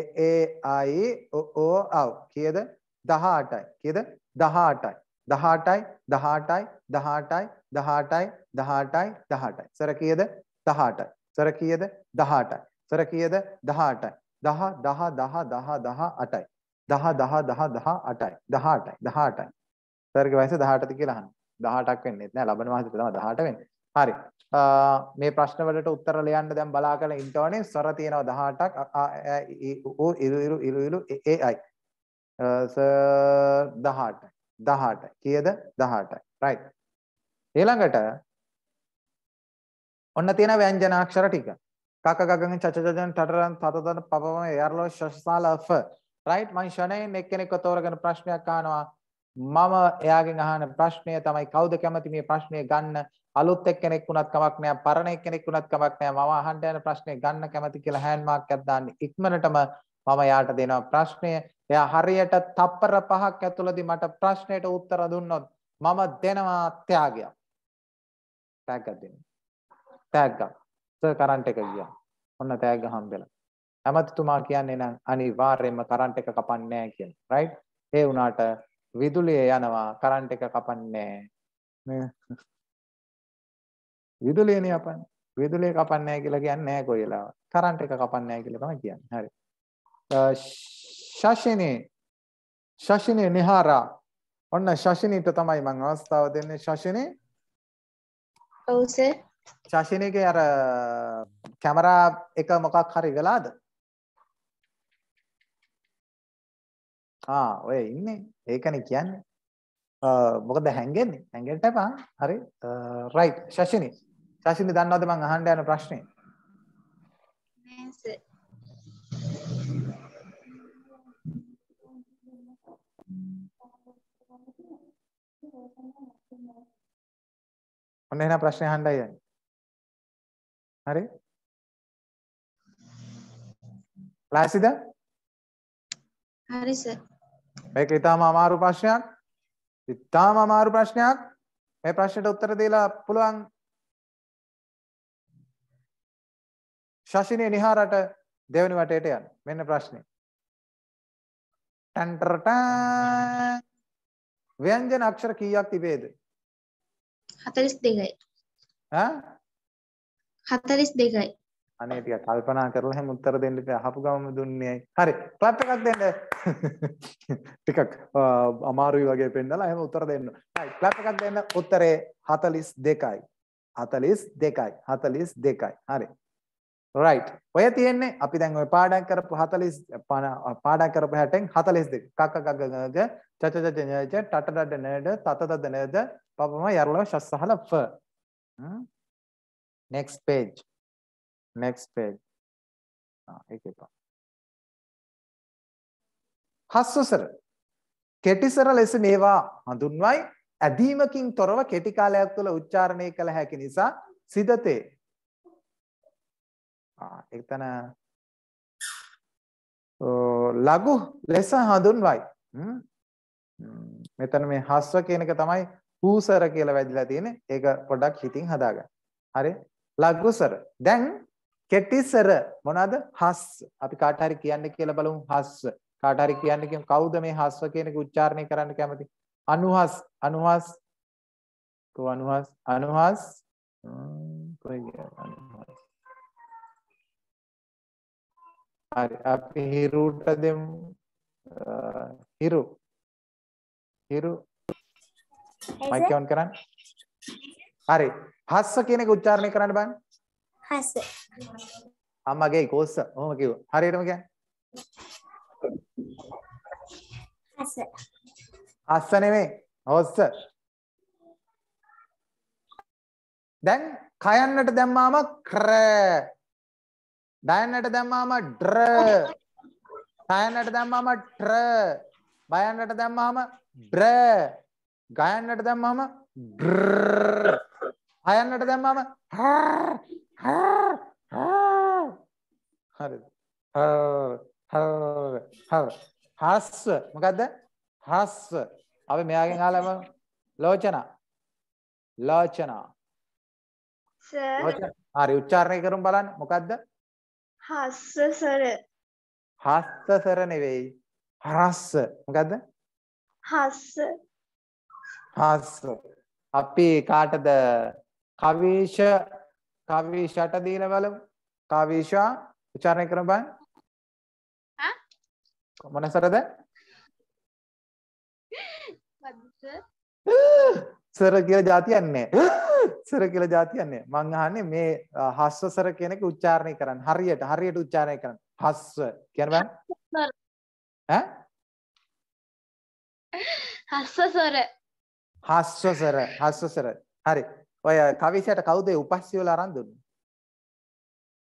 එ එ අයි ඔ ඔ අව්. කීයද? 18යි. කීයද? 18යි. 18යි 18යි 18යි 18යි 18යි 18යි. සර කීයද? 18යි. සර කීයද? 18යි. සර කීයද? 18යි. 10 10 10 10 18යි. 10 10 10 18යි 18යි 18යි සර්ගේ වයස 18ද කියලා අහනවා 18ක් වෙන්නේ නැහැ ලබන මාසෙට තමයි 18 වෙන්නේ හරි මේ ප්‍රශ්න වලට උත්තර ලියන්න දැන් බලා කරන ඉන්ටර්නේ සොර තියෙනවා 18ක් ඕ ඉරු ඉරු ඉරු ඉරු AI සර් 18යි 18යි කීයද 18යි right ඊළඟට ඔන්න තියෙන ව්‍යංජනාක්ෂර ටික කක ගගන චච චචන් ටටරන් තතතන පපම යර්ලෝ ශශසාල ෆ රයිට් මං ෂණයෙන් එක්කෙනෙක්ව තෝරගෙන ප්‍රශ්නයක් අහනවා මම එයාගෙන් අහන ප්‍රශ්නය තමයි කවුද කැමති මේ ප්‍රශ්නය ගන්න අලුත් එක්කෙනෙක් වුණත් කමක් නෑ පරණ එක්කෙනෙක් වුණත් කමක් නෑ මම අහන්න යන ප්‍රශ්නේ ගන්න කැමති කියලා හෑන්ඩ් මාක් එකක් දාන්න ඉක්මනටම මම යාට දෙනවා ප්‍රශ්නය එයා හරියට තප්පර පහක් ඇතුළතදී මට ප්‍රශ්නයට උත්තර දුන්නොත් මම දෙනවා ත්‍යාගයක් ටැග් එකක් දෙන්න ටැග් එකක් සර් කරන්ට් එක ගියා ඔන්න තෑග හම්බෙලා. ඇමතිතුමා කියන්නේ නම් අනිවාර්යයෙන්ම කරන්ට් එක කපන්නේ නැහැ කියලා. රයිට්? ඒ වුණාට විදුලිය යනවා කරන්ට් එක කපන්නේ නැහැ. විදුලියනේ අපන්නේ. විදුලිය කපන්නේ නැහැ කියලා කියන්නේ නැහැ කොයිලාව. කරන්ට් එක කපන්නේ නැහැ කියලා තමයි කියන්නේ. හරි. ශාසිනේ ශාසිනේ නිහාරා ඔන්න ශාසිනීට තමයි මම අවස්ථාව දෙන්නේ ශාසිනේ. ඔව් සර්. ශාසිනේගේ අර කැමරා එක මොකක් හරි වෙලාද? ආ ඔය ඉන්නේ. ඒකනේ කියන්නේ. මොකද හැංගෙන්නේ? හැංගෙන්න එපා. හරි. රයිට්. ශෂිනි. ශෂිනි දන්නවද මං අහන්න යන ප්‍රශ්නේ? නෑ සර්. ඔන්න එහෙනම් ප්‍රශ්නේ අහන්නයි යන්නේ. හරි? ලාසිද? හරි සර්. මේක ඉතාම අමාරු ප්‍රශ්නයක්. ඉතාම අමාරු ප්‍රශ්නයක්. මේ ප්‍රශ්නෙට උත්තර දීලා පුළුවන් ශෂිනේ නිහාරට දෙවෙනි වටේට යන්න. මෙන්න ප්‍රශ්නේ. ටන්ටරටා ව්‍යංජන අක්ෂර කීයක් තිබේද? 42යි. ඈ 42යි. අනේ ටික කල්පනා කරලා හැම උත්තර දෙන්න ඉතින් අහපු ගමම දුන්නේ ඇයි. හරි. ක්ලැප් එකක් දෙන්න. ටිකක් අමාරුයි වගේ පෙන්නලා හැම උත්තර දෙන්න. හරි. ක්ලැප් එකක් දෙන්න. උත්තරේ 42යි. 42යි. 42යි. හරි. රයිට්. ඔය තියෙන්නේ අපි දැන් ඔය පාඩම් කරපු 40 පාඩම් කරපු 60න් 42. කක කක ගග ච ච ච ච ටට ඩඩ නේද තත තද නේද පපම යරලව ශස්සහල ෆ. next page. next page ඒක එපා හස්වසර කෙටිසර ලෙස මේවා හඳුන්වයි ඇදීමකින් තොරව කෙටි කාලයක් තුළ උච්චාරණය කළ හැකි නිසා සිදතේ එතන ලඝු ලෙස හඳුන්වයි මෙතන මේ හස්ව කියන එක තමයි හූසර කියලා වැදලා තියෙන්නේ ඒක පොඩක් හිතින් හදාගන්න හරි ලඝුසර දැන් කෙටිසර මොනවාද? හස්ස. අපි කාට හරි කියන්න කියලා බලමු හස්ස. කාට හරි කියන්න කියමු කවුද මේ හස්ස කියන එක උච්චාරණය කරන්න කැමති? අනුහස් අනුහස් කො අනුහස් අනුහස් කොයි අනුහස් හරි අපි හිරුට දෙමු හිරු හිරු මයික් ඔන් කරන්න හරි හස්ස කියන එක උච්චාරණය කරන්න බලන්න හස්ස අම්මගේ කෝස්ස ඔහොම කිව්වා. හරියටම කියන්නේ. හස්ස. හස්ස නෙමෙයි. හොස්ස. දැන් කයන්නට දැම්මාම ක්‍ර. දයන්නට දැම්මාම ඩ්‍ර. තයන්නට දැම්මාම ට්‍ර. බයන්නට දැම්මාම බ්‍ර. ගයන්නට දැම්මාම ඩ්‍ර. හයන්නට දැම්මාම හර් හර් හරිද? හර් හර් හර් හස්ස මොකද්ද? හස්ස. අපි මෙයාගෙන් අහලා බලමු. ලෝචනා. ලෝචනා. සර්. හරි උච්චාරණය කරමු බලන්න. මොකද්ද? හස්ස සර. හස්ස සර නෙවෙයි. හරස්ස. මොකද්ද? හස්ස. හස්ස. අපි කාටද කවීෂ කාවීෂාට දීලා බලමු. කාවීෂා උච්චාරණය කරන බං. හා? මොනසරද? සර කියලා જાතියක් නැහැ. සර කියලා જાතියක් නැහැ. මං අහන්නේ මේ හස්ව සර කියන එක උච්චාරණය කරන්න. හරියට හරියට උච්චාරණය කරන්න. හස්ව කියන බං. ඈ? හස්ව සර. හස්ව සර. හස්ව සර. හරි. ඔය කවිසයට කවුද උපස්සියවල අරන් දුන්නේ?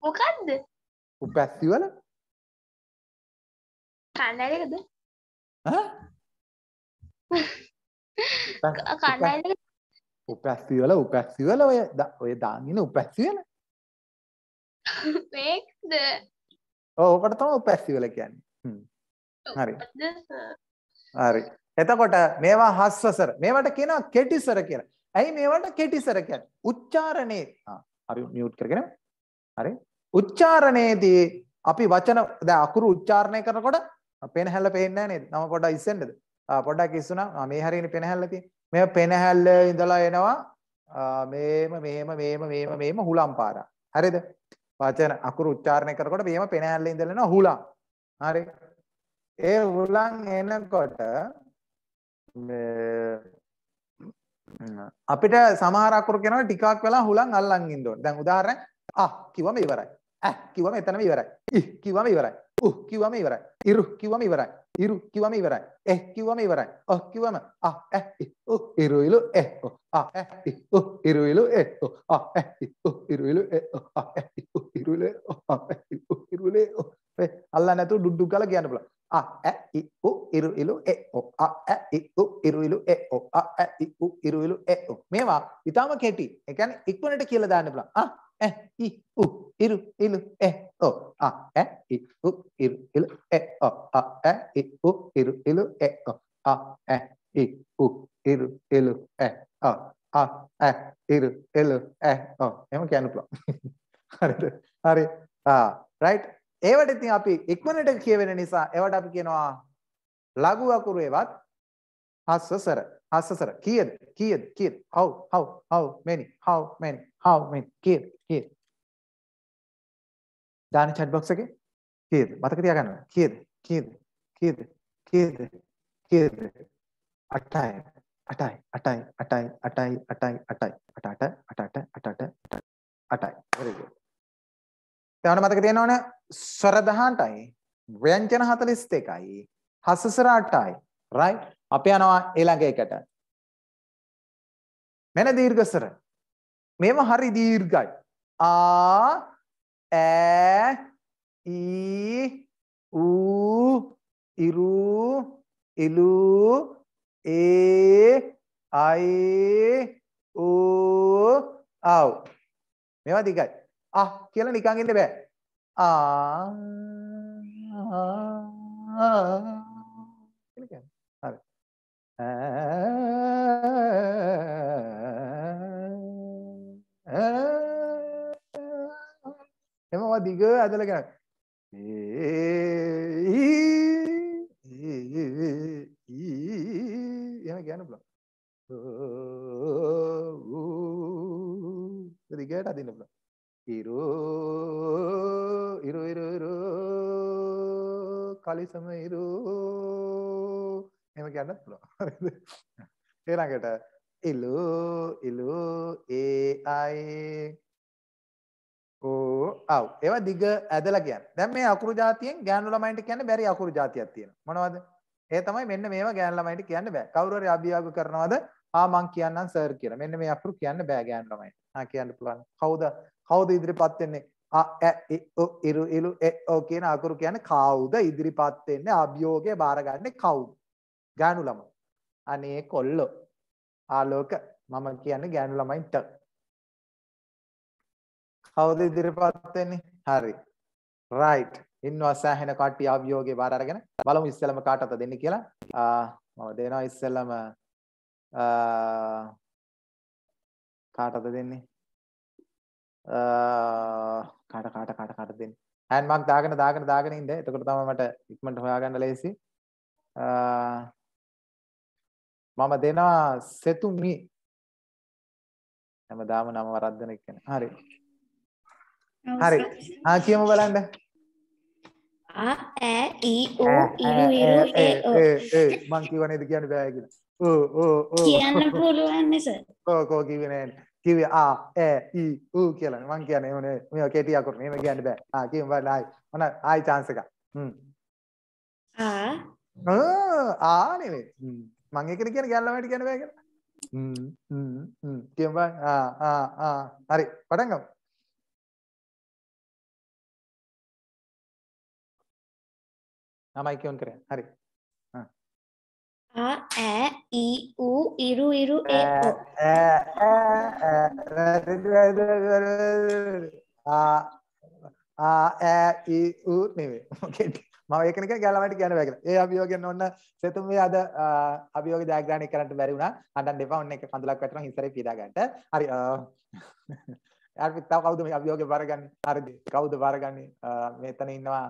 මොකද්ද? උපස්සියවල? කණ්ඩායමකද? ඈ? කණ්ඩායමක උපස්සියවල උපස්සියවල ඔය ඔය දාන්නේ උපස්සියවල. මේකද? ඔව් ඔකට තමයි උපස්සියවල කියන්නේ. හරි. හරි. එතකොට මේවා හස්වසර මේවට කියනවා කෙටිසර කියලා. ඇයි මේවට කෙටිසර කියන්නේ? උච්චාරණේ හරි මියුට් කරගෙන හරි උච්චාරණේදී අපි වචන දැන් අකුරු උච්චාරණය කරනකොට පෙනහැල්ල පේන්නේ නැහැ නේද? නම පොඩ්ඩක් ඉස්සෙන්නද? පොඩ්ඩක් ඉස්සුණා මේ හරියනේ පෙනහැල්ල තියෙන්නේ. මේ පෙනහැල්ල ඉඳලා එනවා මේම මේම මේම මේම මේම හුලම් පාරක්. හරිද? වචන අකුරු උච්චාරණය කරනකොට මේම පෙනහැල්ල ඉඳලා එනවා හුලම්. හරි. ඒ හුලම් එනකොට මේ අපිට සමහරකුරු කෙනා ටිකක් වෙලා හුලං අල්ලන් ඉන්න ඕනේ. දැන් උදාහරණයක් ආ කිව්වම ඉවරයි. ඈ කිව්වම එතනම ඉවරයි. ඉ කිව්වම ඉවරයි. උහ් කිව්වම ඉවරයි. ඉරු කිව්වම ඉවරයි. ඉරු කිව්වම ඉවරයි. එහ් කිව්වම ඉවරයි. ඔහ් කිව්වම අහ් ඇහ් උහ් ඉරු ඉලු එහ් ඔහ් අහ් ඇහ් උහ් ඉරු ඉලු එහ් ඔහ් අහ් ඇහ් උහ් ඉරු ඉලු එහ් ඔහ් අහ් ඇහ් උහ් ඉරු ඉලු ඔහ් අහ් ඇහ් උහ් ඉරු ඉලු ඔහ් ඒ අල්ලා නැතුව ඩුඩ්ඩු ගාලා කියන්න පුළුවන්. අ ඇ ඉ උ ඉරු ඉලු එ ඔ අ ඇ ඉ උ ඉරු ඉලු එ ඔ අ ඇ ඉ උ ඉරු ඉලු එ ඔ මේවා ඊටාම කෙටි. ඒ කියන්නේ ඉක්මනට කියලා දාන්න පුළුවන්. අ ä i u iru ilu ä e, o a ä i u iru ilu ä e, o a ä i u iru ilu ä e, o a ä i u iru ilu ä o a ä iru ilu ä o එහෙම කියන්න පුළුවන් හරිද හරි ආ රයිට් ඒවට ඉතින් අපි ඉක්මනට කියවෙන නිසා ඒවට අපි කියනවා ලඝු අකුරු ඒවත් හස්සසර ಹಾಸ್ಯಸರ ಕೀಯದ್ ಕೀಯದ್ ಕೀಯದ್ how how how many how many how many ಕೀಯದ್ ಕೀಯದ್ දාන chat box එකේ කීයද මතක තියාගන්න කීයද කීයද කීයද කීයද කීයද 8යි 8යි 8යි 8යි 8යි 8යි 8යි 8ට 8ට 8ට 8යි හරි දැන් මතක තියෙනවනේ ස්වර 18යි ව්‍යංජන 42යි හසසර 8යි right අප යනවා ඊළඟ එකට. මෙන්න දීර්ඝස්වර. මේව හරි දීර්ඝයි. ආ ඈ ඊ ඌ ඉරු ඉලු ඒ අයි ඌ ආව්. මේවා දිගයි. අහ කියලා නිකන් ඉන්න බෑ. ආ ආ ఏమో దిగు అదలగా எனக்கு ஏனுப்ளம் இது கேட்டாது இன்னும் இரு இரு இரு இரு காலி சமயம் இரு එහෙම කියන්නත් පුළුවන්. හරිද? ඊළඟට ඉලු ඉලු ඒ අය ඕ ආව් ඒවා දිග ඇදලා කියන්නේ. දැන් මේ අකුරු જાතියෙන් ගෑනු ළමයින්ට කියන්න බැරි අකුරු જાතියක් තියෙනවා. මොනවද? ඒ තමයි මෙන්න මේවා ගෑනු ළමයින්ට කියන්න බෑ. කවුරු හරි අභියෝග කරනවද? ආ මං කියන්නම් සර් කියලා. මෙන්න මේ අකුරු කියන්න බෑ ගෑනු ළමයින්ට. ආ කියන්න පුළුවන්. කවුද? කවුද ඉදිරිපත් වෙන්නේ? අ එ ඔ ඉරු ඉලු එ ඔ කියන අකුරු කියන්නේ කවුද ඉදිරිපත් වෙන්නේ? අභියෝගය බාරගන්නේ කවුද? ගෑනු ළමයි. අනේ කොල්ලෝ. ආලෝක මම කියන්නේ ගෑනු ළමයින්ට. කවුද ඉදිරිපත් වෙන්නේ? හරි. රයිට්. ඉන්නවා සෑහෙන කට්ටිය අභියෝගේ බාර අරගෙන බලමු ඉස්සෙල්ලම කාටද දෙන්නේ කියලා. මම දෙනවා ඉස්සෙල්ලම කාටද දෙන්නේ? කාට කාට කාට කාට දෙන්නේ? හෑන්ඩ් මාක් දාගෙන දාගෙන දාගෙන ඉන්න. එතකොට තමයි මට ඉක්මනට හොයාගන්න ලේසි. අ මම දෙනවා සෙතුමි හැමදාම නම වරද්දන එක හරි හරි ආ කියමු බලන්න ආ ඈ ඊ ඕ ඉරු ඉරු ඒ ඕ මං කිව්ව නේද කියන්න බෑ කියලා ඕ ඕ ඕ කියන්න පුළුවන් නේ සර් කෝ කෝ කිව්වේ නෑ කිව්වේ ආ ඈ ඊ ඌ කියලා මං කියන්නේ ඕනේ මේ කේටි අකුරු නේම කියන්න බෑ ආ කියමු බලන්න ආයි මොන ආයි chance එක හ්ම් ආ ආ නෙමෙයි හ්ම් මං එකට කියන ගැල්ලමට කියන බෑ කියලා කියම්බා හරි පටන්ගම් නමයිකවන් කරේ හරි ඉරු ඉරු ආ ආ ඇ ඉ උ නෙවේ මොකෙට මම ඒක නිකන් ගැලමට කියන්න බෑ කියලා. ඒ අභියෝගයෙන් ඔන්න සෙතුමේ අද අභියෝග ජයග්‍රහණය කරන්නට බැරි වුණා. අඬන්න එපා. ඔන්න එක පඳුලක් වැටෙනවා හිසරේ පීඩා ගන්නට. හරි. අපි තව කවුද මේ අභියෝගේ බාරගන්නේ? හරිද? කවුද බාරගන්නේ? මෙතන ඉන්නවා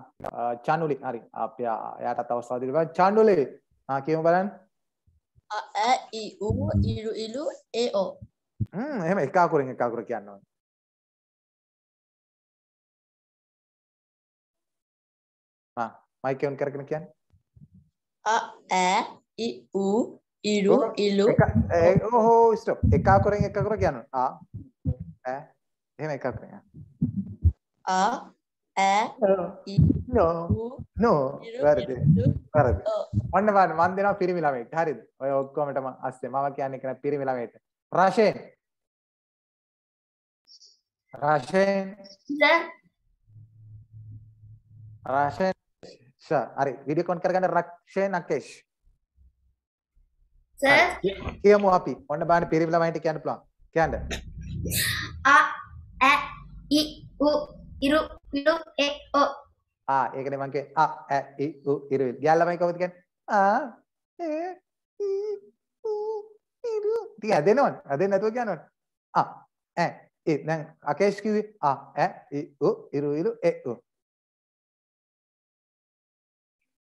චනුලි. හරි. අපි එයාටත් අවස්ථාව දෙන්න බෑ. චනුලි. ආ කියමු බලන්න. අ ඇ ඉ උ ඉලු ඉලු ඒ ඔ. හ්ම් එහෙම එක අකුරෙන් එක අකුර කියන්න ඕනේ. මයික් ඔන් කරගෙන කියන්නේ. අ ඈ ඉ උ ඉරු ඉලු ඕහෝ ස්ටොප් එක අකුරෙන් එක අකුර කියන්න. ආ ඈ එහෙම එක අකුරෙන්. අ ඈ ඉ නෝ නෝ වැරදි. වැරදි. ඔන්න බලන්න මන් දෙනවා පිරිමි ළමයට. හරිද? ඔය ඔක්කොමටම අස්සේ මම කියන්නේ කරා පිරිමි ළමයට. රෂෙන් රෂෙන් රෂෙන් షూర్ అరే వీడియో కౌంట్ కరగండి రక్షే నకేష్ సార్ කියමු අපි ඔන්න බලන්න පිරිවිලමයින්ට කියන්න පුළුවන් කියන්න අ ඇ ඉ උ ඉරු ඉරු එ ඔ ආ ඒකනේ මං කිය අ ඇ ඉ උ ඉරු ගියා ළමයි කොහොමද කියන්නේ අ එ ඉ උ ඉරු ටික හදෙනවද හදෙන්නේ නැතුව කියනවද අ ඇ ඉ දැන් අකේෂ් කිව්වේ අ ඇ ඉ උ ඉරු ඉරු එ උ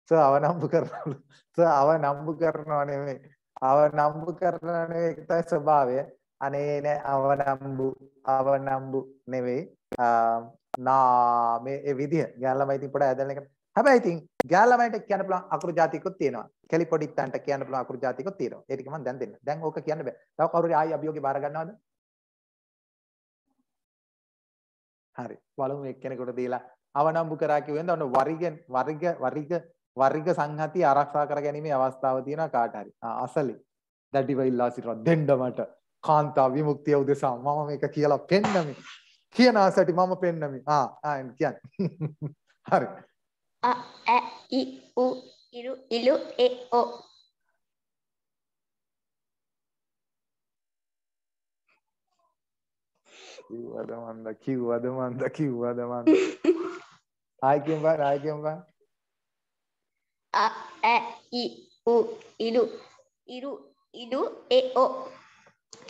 ස අවනම්බු කරනලු ස අවනම්බු කරනවා නෙමෙයි අවනම්බු කරනවා නෙමෙයි ඒක තමයි ස්වභාවය අනේ නෑ අවනම්බු අවනම්බු නෙවෙයි නා මේ ඒ විදිය ගෑල්ලාමයි ඉතින් පොඩ ඇදලා එක හැබැයි ඉතින් ගෑල්ලාමයිට කියන්න පුළුවන් අකුරු ජාතිකුත් තියෙනවා කෙලි පොඩිත්තන්ට කියන්න පුළුවන් අකුරු ජාතිකුත් තියෙනවා ඒ ටික මම දැන් දෙන්න දැන් ඕක කියන්න බෑ තව කවුරු හරි ආයි අභියෝගේ බාර ගන්නවද හරි බලමු එක්කෙනෙකුට දීලා අවනම්බු කරා කියවෙන්ද ඔන්න වරිගෙන් වරිග වරිග වර්ග සංහතිය ආරක්ෂා කර ගැනීමේ අවස්ථාව තියෙනවා කාට හරි. අසලි. දැඩිව ඉල්ලා සිටිනවා දෙන්න මට. කාන්තා විමුක්තිය උදෙසා මම මේක කියලා පෙන්නමි. කියන ආසටි මම පෙන්නමි. ආ ආ එන්න කියන්න. හරි. අ ඇ ඉ උ ඉරු ඉලු එ ඔ කිව්වද මන්ද කිව්වද මන්ද කිව්වද මන්ද ආයි කියන් බා ආයි කියන් බා ಅ ಎ ಇ ಉ ಇಲು ಇರು ඉඩු ඒ ඕ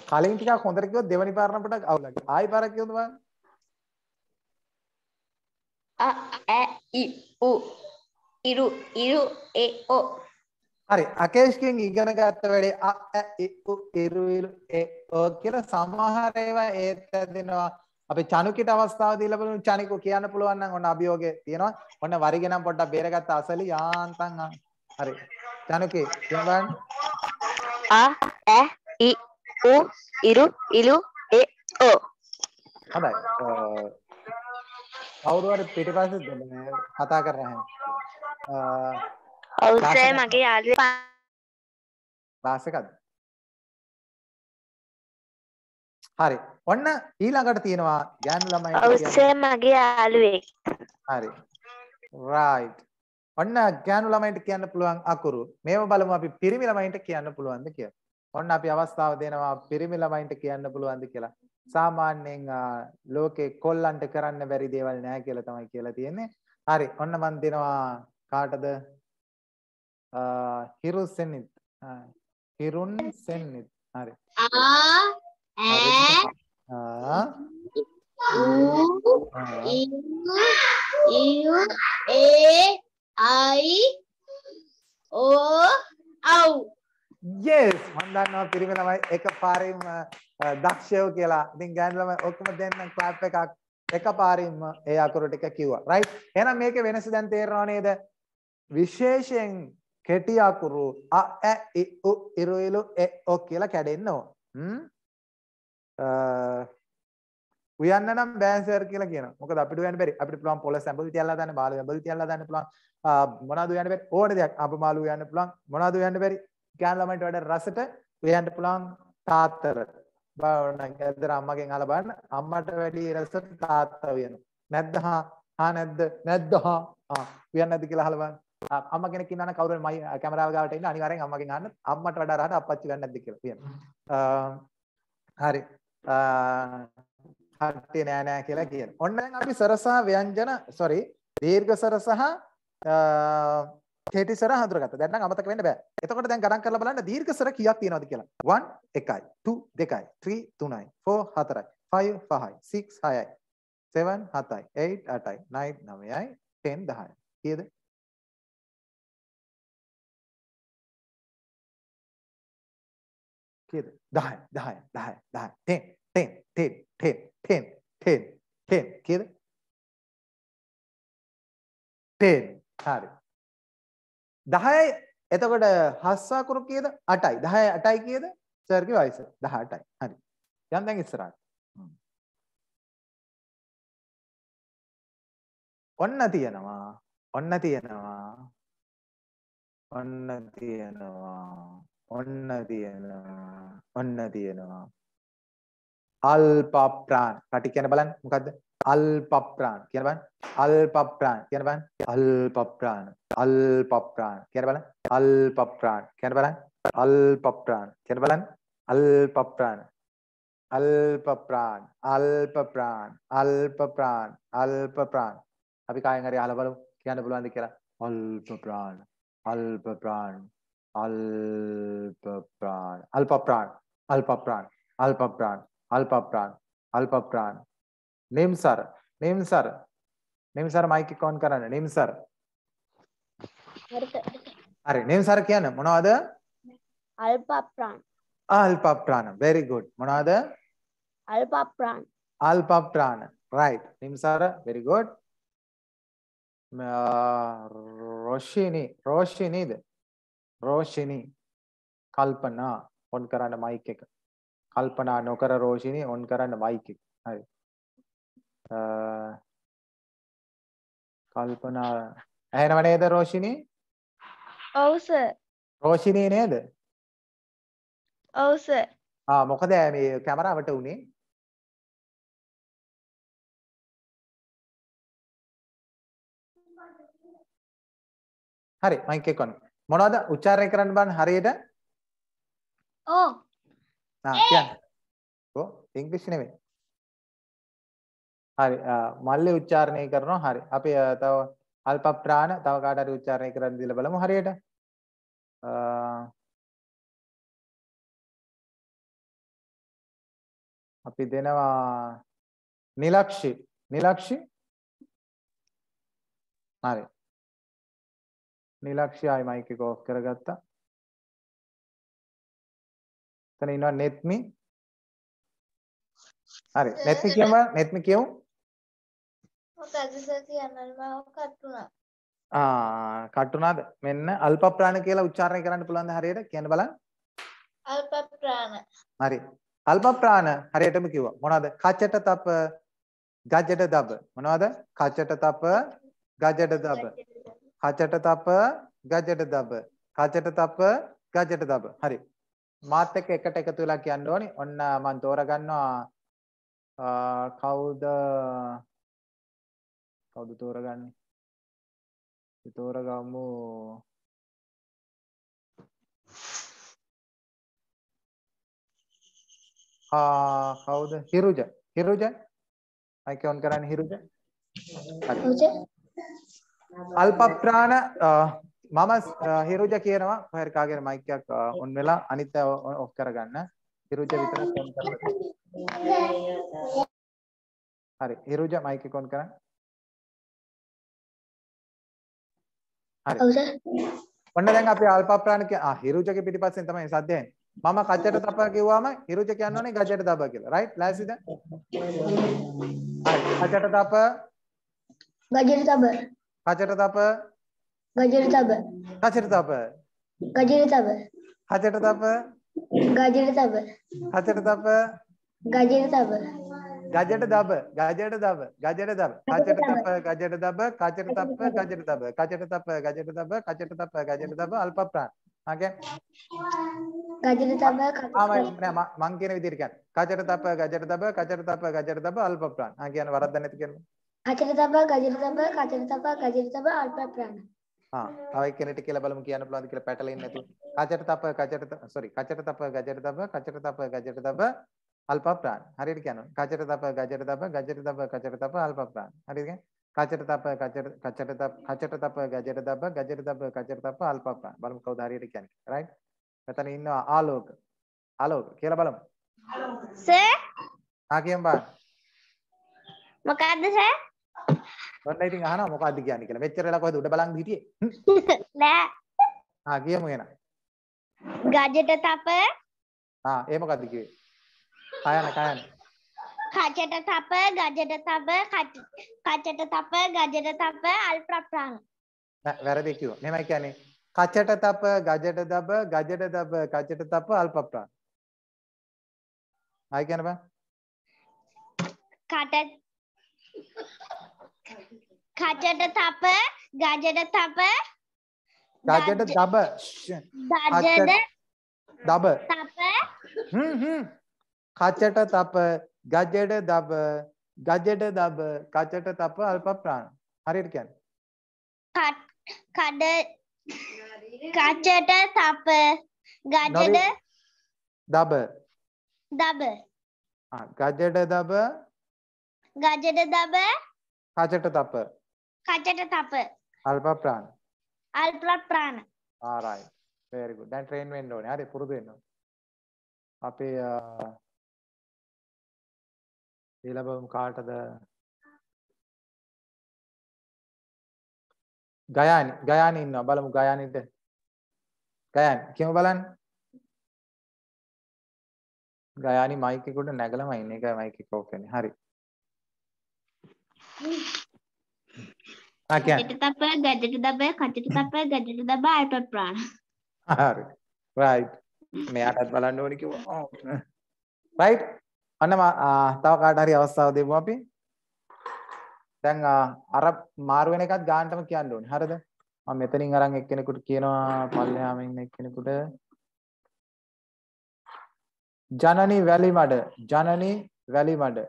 කලින් ටිකක් හොඳට කිව්වොත් දෙවනි පාරණ පොඩක් අවුල් ලගේ. ආයි පාරක් කියමුද බලන්න. අ ඇ ඉ උ ඉරු ඉරු ඒ ඕ හරි අකේෂ්ගෙන් ඉගෙන ගත්ත වැඩේ අ ඇ ඉ උ ඉරු ඉරු ඒ ඕ කියලා සමහර ඒවා ඒත් දෙනවා අපි චනුකිට අවස්ථාව දීලා බලමු චනිකෝ කියන්න පුළුවන් නම් ඔන්න අභියෝගේ තියෙනවා. ඔන්න වරිගේ නම් පොඩ්ඩක් බේරගත්ත අසලි යාන්තම් හරි. චනුකේ කියන්න බලන්න. ආ ඈ ඉ උ ඉරු ඉලු ඒ ඕ හොඳයි කවුරු හරි පිටිපස්සේ කතා කරන හැම ඔව් සර් මගේ යාළුවා පාස් එකද හරි ඔන්න ඊළඟට තියෙනවා ගෑනු ළමයි ඔස්සේ මගේ යාළුවෙක්. හරි. right. ඔන්න ගෑනු ළමයින්ට කියන්න පුළුවන් අකුරු. මේව බලමු අපි පිරිමි ළමයින්ට කියන්න පුළුවන්ද කියලා. ඔන්න අපි අවස්ථාව දෙනවා පිරිමි ළමයින්ට කියන්න පුළුවන්ද කියලා. සාමාන්‍යයෙන් ලෝකේ කොල්ලන්ට කරන්න බැරි දේවල් නැහැ කියලා තමයි කියලා තියෙන්නේ. හරි. ඔන්න මන් දෙනවා කාටද? හිරු සෙන්නිත්. හිරුන් සෙන්නිත්. හරි. ආ ඈ Ah. U ah. U A I O au. Yes, මම දන්නවා පිරිමි ළමයි එකපාරින්ම දක්ෂයෝ කියලා. ඉතින් ගෑනු ළමයි ඔක්කොම දෙන්න clap එකක් එකපාරින්ම ඒ අකුරු ටික කිව්වා. right? එහෙනම් මේකේ වෙනස දැන් තේරෙනව නේද? විශේෂයෙන් කෙටි අකුරු අ ඇ ඉ උ ඉරු ඉලු එ ඔ කියලා කැඩෙන්න ඕන. හ්ම්? උයන්න නම් බෑන්සර් කියලා කියන මොක අපිට යන්න බැරි අපිට පුළුවන් පොල සැම්බල් තියලා දාන්න බාල සැම්බල් තියලා දාන්න පුළුවන් මොනවද උයන්න බැරි ඕන දෙයක් අප මාළු උයන්න පුළුවන් මොනවද උයන්න බැරි ගෑන ළමයින්ට වැඩ රසට උයන්න පුළුවන් තාත්තර බලන්න ඇදර අම්මගෙන් අහලා බලන්න අම්මට වැඩි රසට තාත්තා වෙනවා නැද්ද හා හා නැද්ද නැද්ද හා ආ උයන්න නැද්ද කියලා අහලා බලන්න අම්ම කෙනෙක් ඉන්නවනම් කවුරුන් මයි කැමරාව ගාවට ඉන්න අනිවාර්යෙන් අම්මගෙන් අහන්න අම්මට වඩා රහට අප්පච්චි ගන්න නැද්ද කියලා කියනවා. හරි. කට්ටිය නෑ නෑ කියලා කියන. ඔන්න දැන් අපි සර සහ ව්‍යංජන sorry දීර්ඝ සර සහ කෙටි සර හඳුරගත්තා. දැන් නම් අමතක වෙන්න බෑ. එතකොට දැන් ගණන් කරලා බලන්න දීර්ඝ සර කීයක් තියෙනවද කියලා. 1 1යි 2 2යි 3 3යි 4 4යි 5 5යි 6 6යි 7 7යි 8 8යි 9 9යි 10 10යි. කීයද? කීයද? 10 10 10 10 10 10 10 10 10 10 10 කීයද 10 හරි 10යි එතකොට හස්සාකුරු කීයද 8යි 10යි 8යි කීයද සර්ගේ වයස 18යි හරි යන් දැන් ඉස්සරහට ඔන්න තියෙනවා ඔන්න තියෙනවා ඔන්න තියෙනවා ඔන්න තියෙනවා. ඔන්න තියෙනවා. අල්පප්‍රාණ. කටි කියන බලන්න මොකද්ද? අල්පප්‍රාණ කියන බලන්න. අල්පප්‍රාණ කියන බලන්න. අල්පප්‍රාණ. අල්පප්‍රාණ කියන බලන්න. අල්පප්‍රාණ කියන බලන්න. අල්පප්‍රාණ කියන බලන්න. අල්පප්‍රාණ. අල්පප්‍රාණ. අල්පප්‍රාණ. අල්පප්‍රාණ. අල්පප්‍රාණ. අපි කායෙන් හරි අහලා බලමු. කියන්න පුළුවන්ද කියලා. අල්පප්‍රාණ. අල්පප්‍රාණ. अल्पप्राण अल्पप्राण अल्पप्राण अल्पप्राण अल्पप्राण अल्पप्राण name sir name sir name sir mic कौन कर रहा है नेम सर अरे नेम सर क्या ना मुनाद अल्पप्राण अल्पप्राण वेरी गुड मुनाद अल्पप्राण अल्पप्राण right name sir very good uh, roshini roshini Roshini Kalpana on කරන්න මයික් එක. කල්පනා නොකර රෝෂිනි ඔන් කරන්න මයික් එක. හරි. කල්පනා ඇහෙනව නේද රෝෂිනි? ඔව් සර්. රෝෂිනි නේද? ඔව් සර්. ආ මොකද මේ කැමරාවට උනේ? හරි මයික් එක ඔන්න. මොනවද උච්චාරණය කරන්න බලන්න හරියට ඕ ආ කියන්න ඕ ඉංග්‍රීසි නෙමෙයි හරි මල්ලේ උච්චාරණය කරනවා හරි අපි තව අල්ප ප්‍රාණ තව කාට හරි උච්චාරණය කරන්න දීලා බලමු හරියට අපි දෙනවා නිලක්ෂි නිලක්ෂි හරි නිලක්ෂයයි මයික් එක ඔෆ් කරගත්තා. එතන ඉන්නවා නෙත්මි. හරි. නෙත්මි කියම නෙත්මි කියමු. මොකද සර් කියන්නේ මම කටුණා. ආ කටුණාද? මෙන්න අල්ප ප්‍රාණ කියලා උච්චාරණය කරන්න පුළුවන්ද හරියට? කියන්න බලන්න. අල්ප ප්‍රාණ. හරි. අල්ප ප්‍රාණ හරියටම කිව්වා. මොනවද? කචට තප ගජට දබ. මොනවද? කචට තප ගජට දබ. කචට තප ගජට දබ. කචට තප ගජට දබ. හරි. මාත් එක්ක එකට එකතු වෙලා කියන්න ඕනි. ඔන්න මම තෝරගන්නවා කවුද කවුද තෝරගන්නේ? තෝරගමු ආ කවුද හිරුජ හිරුජ මයික් ඔන් කරන්න හිරුජ හිරුජ අල්ප ප්‍රාණ මම හිරුජ කියනවා හරි කාගේ මයික් එකක් ඔන් වෙලා අනිත් ඔෆ් කරගන්න හිරුජ විතරක් ඔන් කරලා හරි හිරුජ මයික් එක ඔන් කරන්න හරි ඔන්න දැන් අපි අල්ප ප්‍රාණ කිය ආ හිරුජගේ පිටිපස්සෙන් තමයි සද්දයෙන් මම කච්චට තපා කිව්වම හිරුජ කියන්නේ ගජට තපා කියලා රයිට් ලෑස්තිද හරි කච්චට තපා ගජට තපා හචර තප ගජර තබ හචර තප ගජර තබ හචර තප ගජර තබ හචර තප ගජර තබ ගජට දබ ගජට දබ ගජට දබ කචට තප ගජට දබ කචට තප ගජට දබ කචට තප ගජට දබ කචට තප ගජට දබ අල්ප ප්‍රාණ හගේ ගජට තප ආමයි නෑ මං කියන විදිහට කියන්නේ කචට තප ගජට දබ කචට තප ගජට දබ අල්ප ප්‍රාණ ආ කියන වරද්ද නැති කියන්නේ කචර තබා ගජර තබා කචර තබා ගජර තබා අල්ප ප්‍රාණ. ආ තව එක්කෙනෙක්ට කියලා බලමු කියන්න පුළුවන්ද කියලා පැටලෙන්නේ නැතුව. කචර තබා කචර sorry කචර තබා ගජර තබා කචර තබා ගජර තබා අල්ප ප්‍රාණ. හරියට කියනවා. කචර තබා ගජර තබා ගජර තබා කචර තබා අල්ප ප්‍රාණ. හරියට කියන්නේ කචට තප කචට කචට තප කචට තප ගජට තප ගජට තප කචට තප අල්පප බලමු කවුද හරියට කියන්නේ රයිට් මෙතන ඉන්නවා ආලෝක ආලෝක කියලා බලමු සර් ආ කියන්න බා මොකද්ද සර් ඔන්න ඉතින් අහනවා මොකද්ද කියන්නේ කියලා. මෙච්චර වෙලා කොහෙද උඩ බලන් හිටියේ? නෑ. ආ කියමු එහෙනම්. ගජට තප. ආ ඒ මොකද්ද කිව්වේ? කයන කයන. කචට තප ගජට තප කචට තප ගජට තප අල් ප්‍රප්‍රාණ. නෑ වැරදි කිව්වා. මෙහෙමයි කියන්නේ. කචට තප ගජට දබ ගජට දබ කචට තප අල් ප්‍රප්‍රාණ. ආයි කියන්න බෑ. කට කජට තප ගජට තප ගජට දබ ගජට දබ තප හ්ම් හ්ම් කචට තප ගජට දබ ගජට දබ කචට තප අල්ප ප්‍රාණ හරියට කියන්න කඩ කචට තප ගජට දබ දබ ගජට දබ ගජට දබ කජට තප කජට තප අල්ප ප්‍රාණ අල්ප ප්‍රාණ ආරයි very good දැන් ට්‍රේන් වෙන්න ඕනේ හරි පුරුදු වෙන්න අපේ ඊළඟම කාටද ගයානි ගයානි ඉන්නවා බලමු ගයානිද ගයානි කියමු බලන්න ගයානි මයික් එක උඩ නැගලම ඉන්නේ ඒකයි මයික් එක ඕකනේ හරි ආ කියන්නේ. ගැටට තප, ගැටට දබ, කටට තප, ගැටට දබ අල්ප ප්‍රාණ. හරි. right. මෙයාටත් බලන්න ඕනේ කිව්වා. Oh. right. අන්න තව කාට හරි අවස්ථාව දෙමු අපි. දැන් අර මාරු වෙන එකත් ගානටම කියන්න ඕනේ. හරිද? මම මෙතනින් අරන් එක්කෙනෙකුට කියනවා පල්ලෙහාම ඉන්න එක්කෙනෙකුට ජනනි Welimada Janani Welimada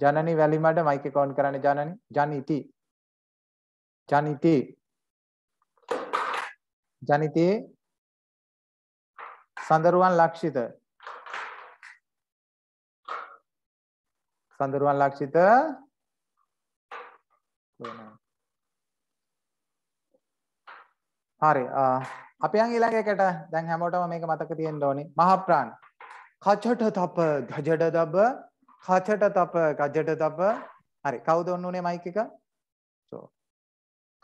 Janani Welimada mic එක ඔන් කරන්න ජනනි ජනිති ජනිති ජනිතේ සඳරුවන් ලක්ෂිත සඳරුවන් ලක්ෂිත හරි අපි යන් ඊළඟකට දැන් හැමෝටම මේක මතක තියෙන්න ඕනේ මහප්‍රාණ කචට තප ගජඩ දබ කචට තප ගජට තප හරි කවුද ඔන්න උනේ මයික් එක? සෝ